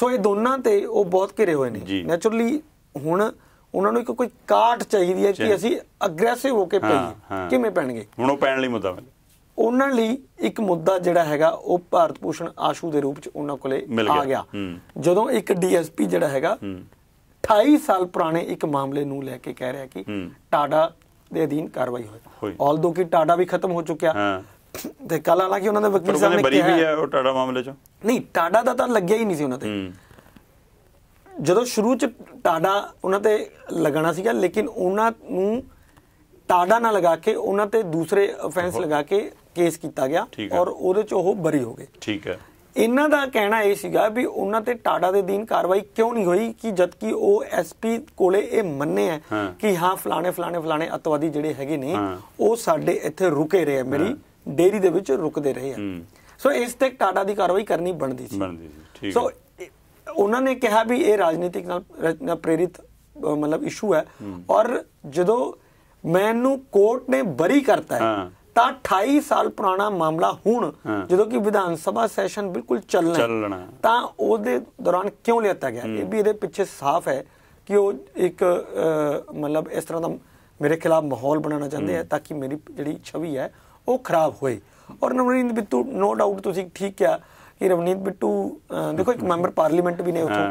ਸੋ ਇਹ ਦੋਨਾਂ ਤੇ ਉਹ ਬਹੁਤ ਘਿਰੇ ਹੋਏ ਨੇ ਨੇਚਰਲੀ ਹੁਣ ਉਹਨਾਂ ਨੂੰ ਇੱਕ ਕੋਈ ਕਾਟ ਚਾਹੀਦੀ ਹੈ ਕਿ ਅਸੀਂ ਅਗਰੈਸਿਵ ਹੋ ਕੇ ਪਈਏ ਕਿਵੇਂ ਪੈਣਗੇ ਹੁਣ ਉਹ ਪੈਣ ਲਈ ਮੁੱਦਾ ਉਹਨਾਂ ਲਈ ਇੱਕ ਮੁੱਦਾ ਜਿਹੜਾ ਹੈਗਾ ਉਹ ਭਾਰਤ ਪੂਸ਼ਣ ਆਸ਼ੂ ਦੇ ਰੂਪ ਚ ਉਹਨਾਂ ਕੋਲੇ ਆ ਗਿਆ ਜਦੋਂ ਇੱਕ ਡੀਐਸਪੀ ਜਿਹੜਾ ਹੈਗਾ 28 ਸਾਲ ਪੁਰਾਣੇ ਇੱਕ ਮਾਮਲੇ ਨੂੰ ਲੈ ਕੇ ਕਹਿ ਰਿਹਾ ਕਿ ਟਾਡਾ ਦੇ ਅਧੀਨ ਕਾਰਵਾਈ ਹੋਏ ਆਲਦੋ ਕਿ ਟਾਡਾ ਵੀ ਖਤਮ ਹੋ ਚੁੱਕਿਆ ਤੇ ਕੱਲ ਕਿ ਉਹਨਾਂ ਦੇ ਵਕੀਲ ਸਾਹਿਬ ਨੇ ਕਿਹਾ ਬਰੀ ਵੀ ਹੈ ਉਹ ਟਾਡਾ ਮਾਮਲੇ 'ਚ ਨਹੀਂ ਟਾਡਾ ਦਾ ਤਾਂ ਲੱਗਿਆ ਹੀ ਨਹੀਂ ਸੀ ਉਹਨਾਂ ਤੇ ਜਦੋਂ ਸ਼ੁਰੂ 'ਚ ਟਾਡਾ ਉਹਨਾਂ ਤੇ ਲਗਾਣਾ ਸੀਗਾ ਲੇਕਿਨ ਉਹਨਾਂ ਨੂੰ ਟਾਡਾ ਨਾ ਲਗਾ ਕੇ ਉਹਨਾਂ ਤੇ ਦੂਸਰੇ ਅਫੈਂਸ ਲਗਾ ਕੇ ਕੇਸ ਕੀਤਾ ਗਿਆ ਔਰ ਉਹਦੇ 'ਚ ਉਹ ਬਰੀ ਹੋ ਗਏ ਠੀਕ ਹੈ ਇਹਨਾਂ ਦਾ ਕਹਿਣਾ ਇਹ ਸੀਗਾ ਵੀ ਉਹਨਾਂ ਤੇ ਟਾਡਾ ਦੇ ਦੀਨ ਕਾਰਵਾਈ ਕਿਉਂ ਨਹੀਂ ਹੋਈ ਕਿ ਜਦਕਿ ਉਹ ਐਸਪੀ ਕੋਲੇ ਇਹ ਮੰਨੇ ਆ ਕਿ ਹਾਂ ਫਲਾਣੇ ਫਲਾਣੇ ਫਲਾਣੇ ਅਤਵਾਦੀ ਜਿਹੜੇ ਹੈਗੇ ਨੇ ਉਹ ਸਾਡੇ ਇੱਥੇ ਰੁਕੇ ਰਹੇ ਆ ਮੇਰੀ ਡੇਰੀ ਦੇ ਵਿੱਚ ਰੁਕਦੇ ਰਹੇ ਆ ਸੋ ਇਸ ਤੇ ਟਾਟਾ ਦੀ ਕਾਰਵਾਈ ਕਰਨੀ ਬਣਦੀ ਸੀ ਬਣਦੀ ਸੀ ਠੀਕ ਸੋ ਉਹਨਾਂ ਨੇ ਕਿਹਾ ਵੀ ਇਹ ਰਾਜਨੀਤਿਕ ਨਾਲ ਪ੍ਰੇਰਿਤ ਮਤਲਬ ਇਸ਼ੂ ਹੈ ਔਰ ਜਦੋਂ ਮੈਨੂੰ ਕੋਰਟ ਨੇ ਬਰੀ ਕਰਤਾ ਹੈ ਤਾਂ 28 ਸਾਲ ਪੁਰਾਣਾ ਮਾਮਲਾ ਹੁਣ ਜਦੋਂ ਕਿ ਵਿਧਾਨ ਸਭਾ ਸੈਸ਼ਨ ਬਿਲਕੁਲ ਚੱਲਣਾ ਤਾਂ ਉਹਦੇ ਦੌਰਾਨ ਕਿਉਂ ਲਿਆਤਾ ਗਿਆ ਇਹ ਵੀ ਇਹਦੇ ਪਿੱਛੇ ਸਾਫ਼ ਹੈ ਕਿ ਉਹ ਇੱਕ ਮਤਲਬ ਇਸ ਤਰ੍ਹਾਂ ਦਾ ਮੇਰੇ ਖਿਲਾਫ ਮਾਹੌਲ ਬਣਾਉਣਾ ਚਾਹੁੰਦੇ ਆ ਤਾਂ ਕਿ ਮੇਰੀ ਜਿਹੜੀ ਛਵੀ ਹੈ ਉਹ ਖਰਾਬ ਹੋਏ ਔਰ ਨਵਨੀਤ ਬਿੱਟੂ ਨੋ ਡਾਊਟ ਤੁਸੀਂ ਠੀਕ ਕਿਹਾ ਕਿ ਰਵਨੀਤ ਬਿੱਟੂ ਦੇਖੋ ਇੱਕ ਮੈਂਬਰ ਪਾਰਲੀਮੈਂਟ ਵੀ ਨੇ ਉੱਥੋਂ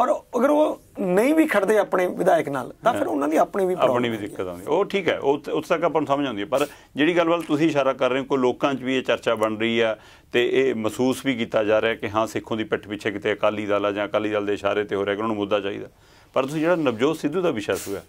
ਔਰ ਅਗਰ ਉਹ ਨਹੀਂ ਵੀ ਖੜਦੇ ਆਪਣੇ ਵਿਧਾਇਕ ਨਾਲ ਤਾਂ ਫਿਰ ਉਹਨਾਂ ਦੀ ਆਪਣੀ ਵੀ ਆਪਣੀ ਵੀ ਦਿੱਕਤ ਆਉਂਦੀ ਉਹ ਠੀਕ ਹੈ ਉਸ ਤੱਕ ਆਪਾਂ ਨੂੰ ਸਮਝ ਆਉਂਦੀ ਹੈ ਪਰ ਜਿਹੜੀ ਗੱਲ ਵੱਲ ਤੁਸੀਂ ਇਸ਼ਾਰਾ ਕਰ ਰਹੇ ਹੋ ਕੋਈ ਲੋਕਾਂ 'ਚ ਵੀ ਇਹ ਚਰਚਾ ਬਣ ਰਹੀ ਆ ਤੇ ਇਹ ਮਹਿਸੂਸ ਵੀ ਕੀਤਾ ਜਾ ਰਿਹਾ ਕਿ ਹਾਂ ਸਿੱਖੋਂ ਦੀ ਪਿੱਠ ਪਿੱਛੇ ਕਿਤੇ ਅਕਾਲੀ ਦਲ ਆ ਜਾਂ ਅਕਾਲੀ ਦਲ ਦੇ ਇਸ਼ਾਰੇ ਤੇ ਹੋ ਰਿਹਾ ਕਿ ਉਹਨਾਂ ਨੂੰ ਮੁੱਦਾ ਚਾਹੀਦਾ ਪਰ ਤੁਸੀਂ ਜਿਹੜਾ ਨਵਜੋਤ ਸਿੱਧੂ ਦਾ ਵਿਸ਼ਾ ਸੁਆ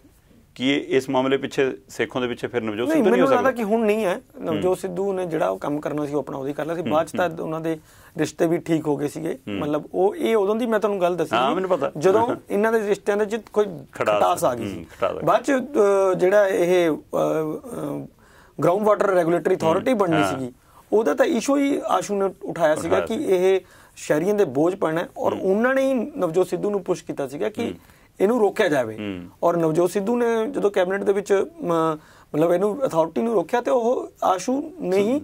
ਕਿ ਇਸ ਮਾਮਲੇ ਪਿੱਛੇ ਸੇਖੋਂ ਦੇ ਪਿੱਛੇ ਫਿਰ ਨਵਜੋਤ ਸਿੱਧੂ ਨਹੀਂ ਹੋ ਸਕਦਾ ਨਹੀਂ ਕਿ ਹੁਣ ਨਹੀਂ ਹੈ ਨਵਜੋਤ ਸਿੱਧੂ ਨੇ ਜਿਹੜਾ ਉਹ ਕੰਮ ਕਰਨਾ ਸੀ ਉਹ ਆਪਣਾ ਉਹਦੀ ਕਰ ਲਿਆ ਸੀ ਬਾਅਦ ਚ ਤਾਂ ਉਹਨਾਂ ਦੇ ਰਿਸ਼ਤੇ ਵੀ ਠੀਕ ਹੋ ਗਏ ਸੀਗੇ ਮਤਲਬ ਉਹ ਇਹ ਉਦੋਂ ਦੀ ਮੈਂ ਤੁਹਾਨੂੰ ਗੱਲ ਦੱਸੀ ਹਾਂ ਮੈਨੂੰ ਪਤਾ ਜਦੋਂ ਇਹਨਾਂ ਦੇ ਰਿਸ਼ਤਿਆਂ ਦੇ ਵਿੱਚ ਕੋਈ ਖਟਾਸ ਆ ਗਈ ਸੀ ਬਾਅਦ ਚ ਜਿਹੜਾ ਇਹ ਗਰਾਊਂਡ ਵਾਟਰ ਰੈਗੂਲੇਟਰੀ ਅਥਾਰਟੀ ਬਣਨੀ ਸੀਗੀ ਉਹਦਾ ਤਾਂ ਇਸ਼ੂ ਹੀ ਆਸ਼ੂ ਨੇ ਉਠਾਇਆ ਸੀਗਾ ਕਿ ਇਹ ਸ਼ਹਿਰੀਆਂ ਦੇ ਬੋਝ ਪੈਣਾ ਔਰ ਉਹਨਾਂ ਨੇ ਹੀ ਨਵਜੋਤ ਸਿੱਧੂ ਨੂੰ ਪੁਸ਼ ਕੀਤਾ ਸੀਗਾ ਕਿ ਇਹਨੂੰ ਰੋਕਿਆ ਜਾਵੇ ਔਰ ਨਵਜੋਤ ਸਿੱਧੂ ਨੇ ਜਦੋਂ ਕੈਬਨਿਟ ਦੇ ਵਿੱਚ ਮਤਲਬ ਇਹਨੂੰ ਅਥਾਰਟੀ ਨੂੰ ਰੋਕਿਆ ਤੇ ਉਹ ਆਸ਼ੂ ਨੇ ਹੀ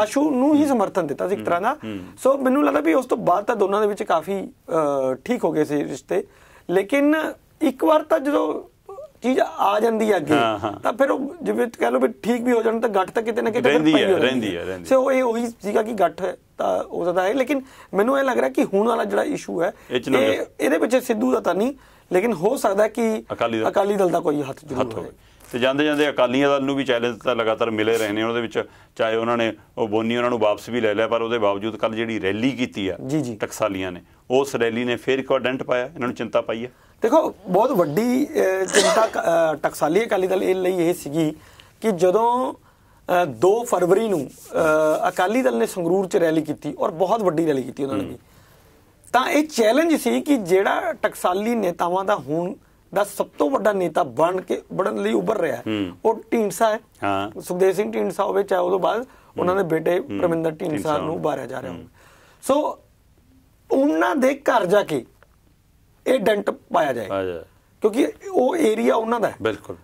ਆਸ਼ੂ ਨੂੰ ਹੀ ਸਮਰਥਨ ਦਿੱਤਾ ਸੀ ਇੱਕ ਤਰ੍ਹਾਂ ਦਾ ਸੋ ਮੈਨੂੰ ਲੱਗਦਾ ਵੀ ਉਸ ਤੋਂ ਬਾਅਦ ਤਾਂ ਦੋਨਾਂ ਦੇ ਵਿੱਚ ਕਾਫੀ ਠੀਕ ਹੋ ਗਏ ਸੀ ਰਿਸ਼ਤੇ ਲੇਕਿਨ ਇੱਕ ਵਾਰ ਤਾਂ ਜਦੋਂ ਚੀਜ਼ ਆ ਜਾਂਦੀ ਹੈ ਅੱਗੇ ਤਾਂ ਫਿਰ ਉਹ ਜਿਵੇਂ ਕਹ ਲਓ ਵੀ ਠੀਕ ਵੀ ਹੋ ਜਾਣ ਤਾਂ ਗੱਠ ਤਾਂ ਕਿਤੇ ਨਾ ਕਿਤੇ ਰਹਿੰਦੀ ਹੈ ਰਹਿੰਦੀ ਹੈ ਸੋ ਇਹ ਉਹੀ ਸੀਗਾ ਕਿ ਗੱਠ ਤਾਂ ਹੋ ਸਕਦਾ ਹੈ ਲੇਕਿਨ ਮੈਨੂੰ ਇਹ ਲੱਗ ਰਿਹਾ ਕਿ ਹੁਣ ਵਾਲਾ ਜਿਹੜਾ ਇਸ਼ੂ ਹੈ ਇਹ ਇਹਦੇ ਵਿੱਚ ਸਿੱਧੂ ਦਾ ਤਾਂ ਨਹੀਂ ਲੇਕਿਨ ਹੋ ਸਕਦਾ ਕਿ ਅਕਾਲੀ ਦਲ ਦਾ ਕੋਈ ਹੱਥ ਜ਼ਰੂਰ ਹੋਵੇ ਤੇ ਜਾਂਦੇ ਜਾਂਦੇ ਅਕਾਲੀਆਂ ਦਲ ਨੂੰ ਵੀ ਚੈਲੰਜ ਤਾਂ ਲਗਾਤਾਰ ਮਿਲੇ ਰਹੇ ਨੇ ਉਹਦੇ ਵਿੱਚ ਚਾਹੇ ਉਹਨਾਂ ਨੇ ਉਹ ਬੋਨੀ ਉਹਨਾਂ ਨੂੰ ਵਾਪਸ ਵੀ ਲੈ ਲਿਆ ਪਰ ਉਹਦੇ ਬਾਵਜੂਦ ਕੱਲ ਜਿਹੜੀ ਰੈਲੀ ਕੀਤੀ ਆ ਟਕਸਾਲੀਆਂ ਨੇ ਉਸ ਰੈਲੀ ਨੇ ਫੇਰ ਇੱਕ ਡੈਂਟ ਪਾਇਆ ਇਹਨਾਂ ਨੂੰ ਚਿੰਤਾ ਪਾਈ ਆ ਦੇਖੋ ਬਹੁਤ ਵੱਡੀ ਚਿੰਤਾ ਟਕਸਾਲੀ ਅਕਾਲੀ ਦਲ ਇਹ ਲਈ ਇਹ ਸੀਗੀ ਕਿ ਜਦੋਂ 2 ਫਰਵਰੀ ਨੂੰ ਅਕਾਲੀ ਦਲ ਨੇ ਸੰਗਰੂਰ 'ਚ ਰੈਲੀ ਕੀਤੀ ਔਰ ਬਹੁਤ ਵੱਡੀ ਰੈਲੀ ਕੀਤੀ ਉਹਨਾਂ ਨੇ ਤਾਂ ਇਹ ਚੈਲੰਜ ਸੀ ਕਿ ਜਿਹੜਾ ਟਕਸਾਲੀ ਨੇਤਾਵਾਂ ਦਾ ਹੁਣ ਦਾ ਸਭ ਤੋਂ ਵੱਡਾ ਨੇਤਾ ਬਣ ਕੇ ਬਣਨ ਲਈ ਉੱਭਰ ਰਿਹਾ ਹੈ ਉਹ ਢੀਂਡਸਾ ਹੈ ਹਾਂ ਸੁਖਦੇਵ ਸਿੰਘ ਢੀਂਡਸਾ ਹੋਵੇ ਚਾਹੇ ਉਹਦੇ ਬਾਅਦ ਉਹਨਾਂ ਦੇ ਬੇਟੇ ਪ੍ਰਮਿੰਦਰ ਢੀਂਡਸਾ ਨੂੰ ਉਭਾਰਿਆ ਜਾ ਰਿਹਾ ਸੋ ਉਹਨਾਂ ਦੇ ਘਰ ਜਾ ਕੇ ਇਹ ਡੈਂਟ ਪਾਇਆ ਜਾਏ ਕਿਉਂਕਿ ਉਹ ਏਰੀਆ ਉਹਨਾਂ ਦਾ ਹੈ ਬਿਲਕੁਲ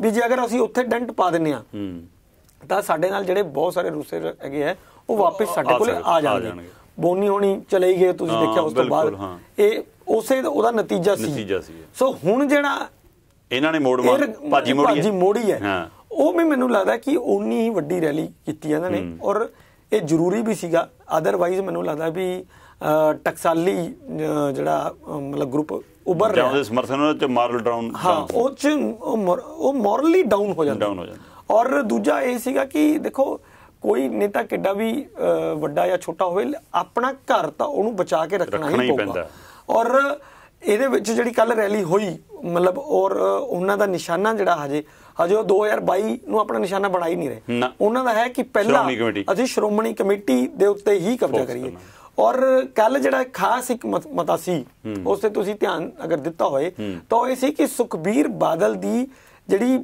ਵੀ ਜੇ ਅਗਰ ਅਸੀਂ ਉੱਥੇ ਡੈਂਟ ਪਾ ਦਿੰਨੇ ਆ ਤਾਂ ਸਾਡੇ ਨਾਲ ਜਿਹੜੇ ਬਹੁਤ ਸਾਰੇ ਰੂਸੇ ਹੈਗੇ ਆ ਉਹ ਵਾਪਸ ਸਾਡੇ ਕੋਲ ਆ ਜਾਣਗੇ ਬੋਨੀ ਹੋਣੀ ਚਲੇ ਗਏ ਤੁਸੀਂ ਦੇਖਿਆ ਉਸ ਤੋਂ ਬਾਅਦ ਇਹ ਉਸੇ ਉਹਦਾ ਨਤੀਜਾ ਸੀ ਨਤੀਜਾ ਸੀ ਸੋ ਹੁਣ ਜਿਹੜਾ ਇਹਨਾਂ ਨੇ ਮੋੜ ਮਾਰ ਭਾਜੀ ਮੋੜੀ ਭਾਜੀ ਮੋੜੀ ਹੈ ਹਾਂ ਉਹ ਵੀ ਮੈਨੂੰ ਲੱਗਦਾ ਕਿ ਉਨੀ ਹੀ ਵੱਡੀ ਰੈਲੀ ਕੀਤੀ ਇਹਨਾਂ ਨੇ ਔਰ ਇਹ ਜ਼ਰੂਰੀ ਵੀ ਸੀਗਾ ਆਦਰਵਾਇਜ਼ ਮੈਨੂੰ ਲੱਗਦਾ ਵੀ ਟਕਸਾਲੀ ਜਿਹੜਾ ਮਤਲਬ ਗਰੁੱਪ ਉਬਰ ਰਿਹਾ ਜਾਂ ਸਮਰਥਨ ਉਹ ਚ ਮਾਰਲ ਡਾਊਨ ਹਾਂ ਉਹ ਚ ਉਹ ਮੋਰਲੀ ਡਾਊਨ ਹੋ ਜਾਂਦਾ ਡਾਊਨ ਹੋ ਜਾਂਦਾ ਔਰ ਦੂਜਾ ਇਹ ਸੀਗਾ ਕਿ ਦੇਖੋ ਕੋਈ ਨੇਤਾ ਕਿੱਡਾ ਵੀ ਵੱਡਾ ਜਾਂ ਛੋਟਾ ਹੋਵੇ ਆਪਣਾ ਘਰ ਤਾਂ ਉਹਨੂੰ ਬਚਾ ਕੇ ਰੱਖਣਾ ਹੀ ਪਊਗਾ ਔਰ ਇਹਦੇ ਵਿੱਚ ਜਿਹੜੀ ਕੱਲ ਰੈਲੀ ਹੋਈ ਮਤਲਬ ਔਰ ਉਹਨਾਂ ਦਾ ਨਿਸ਼ਾਨਾ ਜਿਹੜਾ ਹਜੇ ਹਜੇ ਉਹ 2022 ਨੂੰ ਆਪਣਾ ਨਿਸ਼ਾਨਾ ਬਣਾ ਹੀ ਨਹੀਂ ਰਹੇ ਉਹਨਾਂ ਦਾ ਹੈ ਕਿ ਪਹਿਲਾਂ ਅਸੀਂ ਸ਼੍ਰੋਮਣੀ ਕਮੇਟੀ ਦੇ ਉੱਤੇ ਹੀ ਕਬਜ਼ਾ ਕਰੀਏ ਔਰ ਕੱਲ ਜਿਹੜਾ ਖਾਸ ਇੱਕ ਮਤਾ ਸੀ ਉਸ ਤੇ ਤੁਸੀਂ ਧਿਆਨ ਅਗਰ ਦਿੱਤਾ ਹੋਏ ਤਾਂ ਇਹ ਸੀ ਕਿ ਸੁਖਬੀਰ ਬਾਦਲ ਦੀ ਜਿਹੜੀ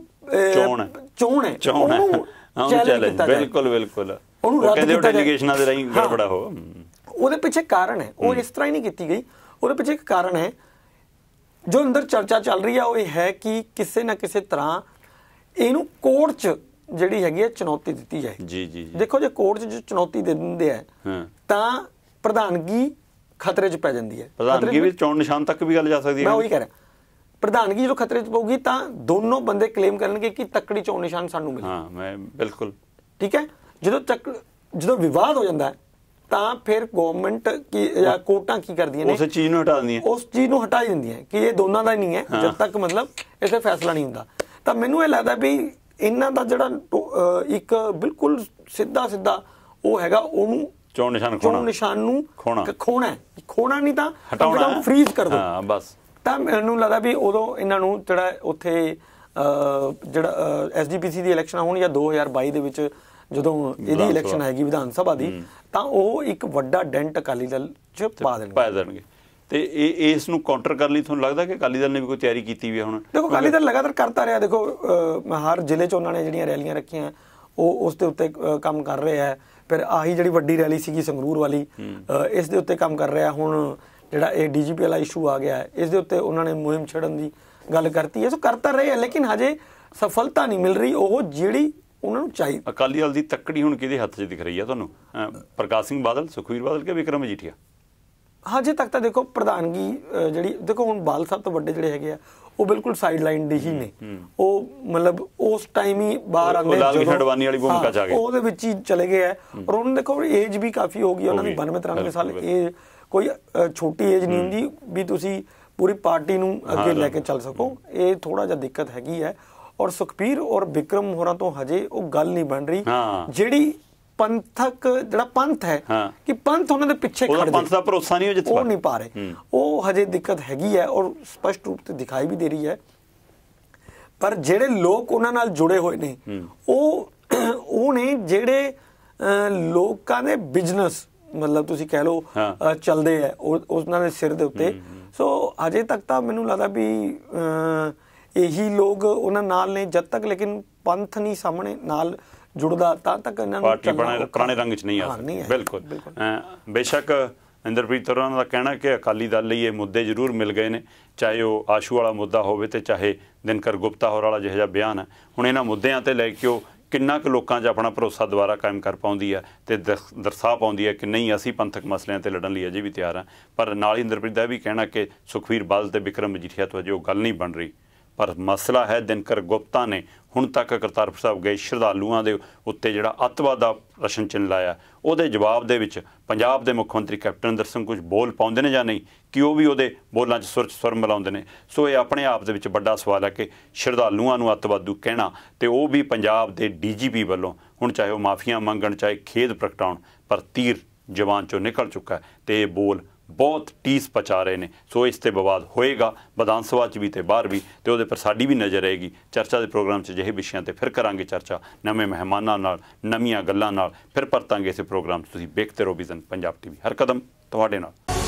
ਚੋਣ ਹੈ ਚੋਣ ਹੈ ਉਹਨੂੰ ਉਹਨੂੰ ਚੈਲੰਜ ਬਿਲਕੁਲ ਬਿਲਕੁਲ ਉਹਨੂੰ ਰੱਦ ਕੀਤਾ ਡੈਲੀਗੇਸ਼ਨਾਂ ਦੇ ਰਹੀ ਗੜਬੜਾ ਹੋ ਉਹਦੇ ਪਿੱਛੇ ਕਾਰਨ ਹੈ ਉਹ ਇਸ ਤਰ੍ਹਾਂ ਹੀ ਨਹੀਂ ਕੀਤੀ ਗਈ ਉਹਦੇ ਪਿੱਛੇ ਇੱਕ ਕਾਰਨ ਹੈ ਜੋ ਅੰਦਰ ਚਰਚਾ ਚੱਲ ਰਹੀ ਆ ਉਹ ਇਹ ਹੈ ਕਿ ਕਿਸੇ ਨਾ ਕਿਸੇ ਤਰ੍ਹਾਂ ਇਹਨੂੰ ਕੋਰਟ 'ਚ ਜਿਹੜੀ ਹੈਗੀ ਹੈ ਚੁਣੌਤੀ ਦਿੱਤੀ ਜਾਏ ਜੀ ਜੀ ਦੇਖੋ ਜੇ ਕੋਰਟ 'ਚ ਜੋ ਚੁਣੌਤੀ ਦੇ ਦਿੰਦੇ ਆ ਤਾਂ ਪ੍ਰਧਾਨਗੀ ਖਤਰੇ 'ਚ ਪੈ ਜਾਂਦੀ ਹੈ ਪ੍ਰਧਾਨਗੀ ਵੀ ਚੋਣ ਨਿਸ਼ਾਨ ਤੱਕ ਵੀ ਗੱਲ ਜਾ ਸਕਦੀ ਹੈ ਮੈਂ ਉਹੀ ਕਹਿ ਰਿਹਾ ਪ੍ਰਧਾਨਗੀ ਜਦੋਂ ਖਤਰੇ 'ਚ ਪਊਗੀ ਤਾਂ ਦੋਨੋਂ ਬੰਦੇ ਕਲੇਮ ਕਰਨਗੇ ਕਿ ਤੱਕੜੀ ਚੋਣ ਨਿਸ਼ਾਨ ਸਾਨੂੰ ਮਿਲੇ ਹਾਂ ਮੈਂ ਬਿਲਕੁਲ ਠੀਕ ਹੈ ਜਦੋਂ ਤੱਕ ਜਦੋਂ ਵਿਵਾਦ ਹੋ ਜਾਂਦਾ ਤਾਂ ਫਿਰ ਗਵਰਨਮੈਂਟ ਕੀ ਜਾਂ ਕੋਰਟਾਂ ਕੀ ਕਰਦੀਆਂ ਨੇ ਉਸ ਚੀਜ਼ ਨੂੰ ਹਟਾ ਦਿੰਦੀਆਂ ਉਸ ਚੀਜ਼ ਨੂੰ ਹਟਾ ਦਿੰਦੀਆਂ ਕਿ ਇਹ ਦੋਨਾਂ ਦਾ ਨਹੀਂ ਹੈ ਜਦ ਤੱਕ ਮਤਲਬ ਇਸੇ ਫੈਸਲਾ ਨਹੀਂ ਹੁੰਦਾ ਤਾਂ ਮੈਨੂੰ ਇਹ ਲੱਗਦਾ ਵੀ ਇਹਨਾਂ ਦਾ ਜਿਹੜਾ ਇੱਕ ਬਿਲਕੁਲ ਸਿੱਧਾ ਸਿੱਧਾ ਉਹ ਹੈਗਾ ਉਹਨੂੰ ਚੋਣ ਨਿਸ਼ਾਨ ਖੋਣਾ ਚੋਣ ਨਿਸ਼ਾਨ ਨੂੰ ਖੋਣਾ ਖੋਣਾ ਨਹੀਂ ਤਾਂ ਹਟਾਉਣਾ ਫ੍ਰੀਜ਼ ਕਰ ਦੋ ਹਾਂ ਬਸ ਤਾਂ ਮੈਨੂੰ ਲੱਗਦਾ ਵੀ ਉਦੋਂ ਇਹਨਾਂ ਨੂੰ ਜਿਹੜਾ ਉੱਥੇ ਜਿਹੜਾ ਐਸਜੀਪੀਸੀ ਦੀ ਇਲੈਕਸ਼ਨ ਹੋਣ ਜਾਂ 2022 ਦੇ ਵਿੱਚ ਜਦੋਂ ਇਹਦੀ ਇਲੈਕਸ਼ਨ ਹੈਗੀ ਵਿਧਾਨ ਸਭਾ ਦੀ ਤਾਂ ਉਹ ਇੱਕ ਵੱਡਾ ਡੈਂਟ ਅਕਾਲੀ ਦਲ 'ਚ ਪਾ ਦੇਣਗੇ ਪਾ ਦੇਣਗੇ ਤੇ ਇਹ ਇਸ ਨੂੰ ਕਾਊਂਟਰ ਕਰਨ ਲਈ ਤੁਹਾਨੂੰ ਲੱਗਦਾ ਕਿ ਅਕਾਲੀ ਦਲ ਨੇ ਵੀ ਕੋਈ ਤਿਆਰੀ ਕੀਤੀ ਵੀ ਹੁਣ ਦੇਖੋ ਅਕਾਲੀ ਦਲ ਲਗਾਤਾਰ ਕਰਤਾ ਰਿਹਾ ਦੇਖੋ ਹਰ ਜ਼ਿਲ੍ਹੇ 'ਚ ਉਹਨਾਂ ਨੇ ਜਿਹੜੀਆਂ ਰੈਲੀਆਂ ਰੱਖੀਆਂ ਉਹ ਉਸ ਦੇ ਉੱਤੇ ਕੰਮ ਕਰ ਰਿਹਾ ਹੈ ਫਿਰ ਆਹੀ ਜਿਹੜੀ ਵੱਡੀ ਰੈਲੀ ਸੀਗੀ ਸੰਗਰੂਰ ਵਾਲੀ ਇਸ ਦੇ ਉੱਤੇ ਕੰਮ ਕਰ ਰਿਹਾ ਹੁਣ ਜਿਹੜਾ ਇਹ ਡੀਜੀਪੀ ਵਾਲਾ ਇਸ਼ੂ ਆ ਗਿਆ ਹੈ ਇਸ ਦੇ ਉੱਤੇ ਉਹਨਾਂ ਨੇ ਮੁਹਿੰਮ ਛੜਨ ਦੀ ਗੱਲ ਕਰਤੀ ਐ ਸੋ ਕਰਤਾ ਰਹੇ ਐ ਲੇਕਿਨ ਹਜੇ ਸਫਲਤਾ ਨਹੀਂ ਮਿਲ ਰਹੀ ਉਹ ਜਿਹੜੀ ਉਹਨਾਂ ਨੂੰ ਚਾਹੀਦੀ ਅਕਾਲੀ ਦਲ ਦੀ ਤੱਕੜੀ ਹੁਣ ਕਿਹਦੇ ਹੱਥ 'ਚ ਦਿਖ ਰਹੀ ਹੈ ਤੁਹਾਨੂੰ ਪ੍ਰਕਾਸ਼ ਸਿੰਘ ਬਾਦਲ ਸੁਖਵੀਰ ਬਾਦਲ ਕੇ ਵਿਕਰਮ ਜੀਠੀਆ ਹਜੇ ਤੱਕ ਤਾਂ ਦੇਖੋ ਪ੍ਰਧਾਨਗੀ ਜਿਹੜੀ ਦੇਖੋ ਹੁਣ ਬਾਲ ਸਾਹਿਬ ਤੋਂ ਵੱਡੇ ਜਿਹੜੇ ਹੈਗੇ ਆ ਉਹ ਬਿਲਕੁਲ ਸਾਈਡ ਲਾਈਨ ਦੇ ਹੀ ਨੇ ਉਹ ਮਤਲਬ ਉਸ ਟਾਈਮ ਹੀ ਬਾਹਰ ਆਉਂਦੇ ਜਦੋਂ ਲਾਲ ਅਡਵਾਨੀ ਵਾਲੀ ਭੂਮਿਕਾ ਚ ਆ ਗਏ ਉਹਦੇ ਵਿੱਚ ਹੀ ਚਲੇ ਗਏ ਆ ਔਰ ਉਹਨਾਂ ਦੇਖੋ ਏਜ ਵੀ ਕਾਫੀ ਹੋ ਗਈ ਉਹਨਾਂ ਦੀ 92 93 ਸਾਲ ਇਹ ਕੋਈ ਛੋਟੀ ਏਜ ਨਹੀਂ ਹੁੰਦੀ ਵੀ ਤੁਸੀਂ ਪੂਰੀ ਪਾਰਟੀ ਨੂੰ ਅੱਗੇ ਲੈ ਕੇ ਚੱਲ ਸਕੋ ਇਹ ਥੋੜਾ ਜਿਹਾ ਦਿੱਕਤ ਹੈਗੀ ਹੈ ਔਰ ਸੁਖਪੀਰ ਔਰ ਵਿਕਰਮ ਹੋਰਾਂ ਤੋਂ ਹਜੇ ਉਹ ਗੱਲ ਨਹੀਂ ਬਣ ਰਹੀ ਜਿਹੜੀ ਪੰਥਕ ਜਿਹੜਾ ਪੰਥ ਹੈ ਕਿ ਪੰਥ ਉਹਨਾਂ ਦੇ ਪਿੱਛੇ ਖੜ ਪੰਥ ਦਾ ਭਰੋਸਾ ਨਹੀਂ ਉਹ ਜਿੱਥੇ ਉਹ ਨਹੀਂ ਪਾ ਰਹੇ ਉਹ ਹਜੇ ਦਿੱਕਤ ਹੈਗੀ ਹੈ ਔਰ ਸਪਸ਼ਟ ਰੂਪ ਤੇ ਦਿਖਾਈ ਵੀ ਦੇ ਰਹੀ ਹੈ ਪਰ ਜਿਹੜੇ ਲੋਕ ਉਹਨਾਂ ਨਾਲ ਜੁੜੇ ਹੋਏ ਨੇ ਉਹ ਉਹ ਨੇ ਜਿਹੜੇ ਲੋਕਾਂ ਦੇ ਬਿਜ਼ਨਸ ਮਤਲਬ ਤੁਸੀਂ ਕਹਿ ਲਓ ਚੱਲਦੇ ਆ ਉਹਨਾਂ ਦੇ ਸਿਰ ਦੇ ਉੱਤੇ ਸੋ ਅਜੇ ਤੱਕ ਤਾਂ ਮੈਨੂੰ ਲੱਗਦਾ ਵੀ ਇਹੀ ਲੋਕ ਉਹਨਾਂ ਨਾਲ ਨੇ ਜਦ ਤੱਕ ਲੇਕਿਨ ਪੰਥ ਨਹੀਂ ਸਾਹਮਣੇ ਨਾਲ ਜੁੜਦਾ ਤਾਂ ਤੱਕ ਇਹਨਾਂ ਨੂੰ ਪਾਰਟੀ ਪੁਰਾਣੇ ਰੰਗ 'ਚ ਨਹੀਂ ਆ ਸਕਦਾ ਬਿਲਕੁਲ ਬੇਸ਼ੱਕ ਇੰਦਰਪ੍ਰੀਤ ਤਰਾਂ ਦਾ ਕਹਿਣਾ ਕਿ ਅਕਾਲੀ ਦਲ ਲਈ ਇਹ ਮੁੱਦੇ ਜ਼ਰੂਰ ਮਿਲ ਗਏ ਨੇ ਚਾਹੇ ਉਹ ਆਸ਼ੂ ਵਾਲਾ ਮੁੱਦਾ ਹੋਵੇ ਤੇ ਚਾਹੇ ਦਿਨਕਰ ਗੁਪਤਾ ਹੋਰ ਵਾਲਾ ਜਿਹੜਾ ਬਿਆਨ ਹੈ ਹੁਣ ਇਹਨਾਂ ਮੁੱਦਿਆਂ ਤੇ ਲੈ ਕੇ ਉਹ ਕਿੰਨਾ ਕੁ ਲੋਕਾਂ 'ਚ ਆਪਣਾ ਭਰੋਸਾ ਦੁਬਾਰਾ ਕਾਇਮ ਕਰ ਪਾਉਂਦੀ ਹੈ ਤੇ ਦਰਸਾ ਪਾਉਂਦੀ ਹੈ ਕਿ ਨਹੀਂ ਅਸੀਂ ਪੰਥਕ ਮਸਲਿਆਂ ਤੇ ਲੜਨ ਲਈ ਅਜੇ ਵੀ ਤਿਆਰ ਹਾਂ ਪਰ ਨਾਲ ਹੀ ਇੰਦਰਪ੍ਰੀਤ ਦਾ ਵੀ ਕਹਿਣਾ ਕਿ ਸੁਖਵੀਰ ਬਾਦਲ ਤੇ ਵਿਕਰਮ ਮਜੀਠੀਆ ਤੋਂ ਜੋ ਗੱਲ ਨਹੀਂ ਬਣ ਰਹੀ ਪਰ ਮਸਲਾ ਹੈ ਦਿਨਕਰ ਗੁਪਤਾ ਨੇ ਹੁਣ ਤੱਕ ਕਰਤਾਰਪੁਰ ਸਾਹਿਬ ਗਏ ਸ਼ਰਧਾਲੂਆਂ ਦੇ ਉੱਤੇ ਜਿਹੜਾ ਅਤਵਾਦ ਦਾ ਰਸ਼ਨ ਚਿੰਨ ਲਾਇਆ ਉਹਦੇ ਜਵਾਬ ਦੇ ਵਿੱਚ ਪੰਜਾਬ ਦੇ ਮੁੱਖ ਮੰਤਰੀ ਕੈਪਟਨ ਅੰਦਰ ਸਿੰਘ ਕੁਝ ਬੋਲ ਪਾਉਂਦੇ ਨੇ ਜਾਂ ਨਹੀਂ ਕਿ ਉਹ ਵੀ ਉਹਦੇ ਬੋਲਾਂ 'ਚ ਸੁਰਚ ਸੁਰ ਮਿਲਾਉਂਦੇ ਨੇ ਸੋ ਇਹ ਆਪਣੇ ਆਪ ਦੇ ਵਿੱਚ ਵੱਡਾ ਸਵਾਲ ਹੈ ਕਿ ਸ਼ਰਧਾਲੂਆਂ ਨੂੰ ਅਤਵਾਦੂ ਕਹਿਣਾ ਤੇ ਉਹ ਵੀ ਪੰਜਾਬ ਦੇ ਡੀਜੀਪੀ ਵੱਲੋਂ ਹੁਣ ਚਾਹੇ ਉਹ ਮਾਫੀਆਂ ਮੰਗਣ ਚਾਹੇ ਖੇਦ ਪ੍ਰਗਟਾਉਣ ਪਰ ਤੀਰ ਜਵਾਨ ਚੋਂ ਨਿਕਲ ਚੁੱਕਾ ਤੇ ਇਹ ਬੋਲ ਬਹੁਤ ਟੀਸ ਪਚਾ ਰਹੇ ਨੇ ਸੋ ਇਸ ਤੇ ਬਵਾਦ ਹੋਏਗਾ ਵਿਧਾਨ ਸਭਾ 'ਚ ਵੀ ਤੇ ਬਾਹਰ ਵੀ ਤੇ ਉਹਦੇ ਪਰ ਸਾਡੀ ਵੀ ਨਜ਼ਰ ਰਹੇਗੀ ਚਰਚਾ ਦੇ ਪ੍ਰੋਗਰਾਮ 'ਚ ਜਿਹੇ ਵਿਸ਼ਿਆਂ ਤੇ ਫਿਰ ਕਰਾਂਗੇ ਚਰਚਾ ਨਵੇਂ ਮਹਿਮਾਨਾਂ ਨਾਲ ਨਵੀਆਂ ਗੱਲਾਂ ਨਾਲ ਫਿਰ ਪਰਤਾਂਗੇ ਇਸ ਪ੍ਰੋਗਰਾਮ ਤੁਸੀਂ ਵੇਖਦੇ ਰਹੋ ਵਿਜ਼ਨ ਪੰਜਾਬ ਟੀਵੀ ਹਰ ਕਦਮ ਤੁਹਾਡੇ ਨਾਲ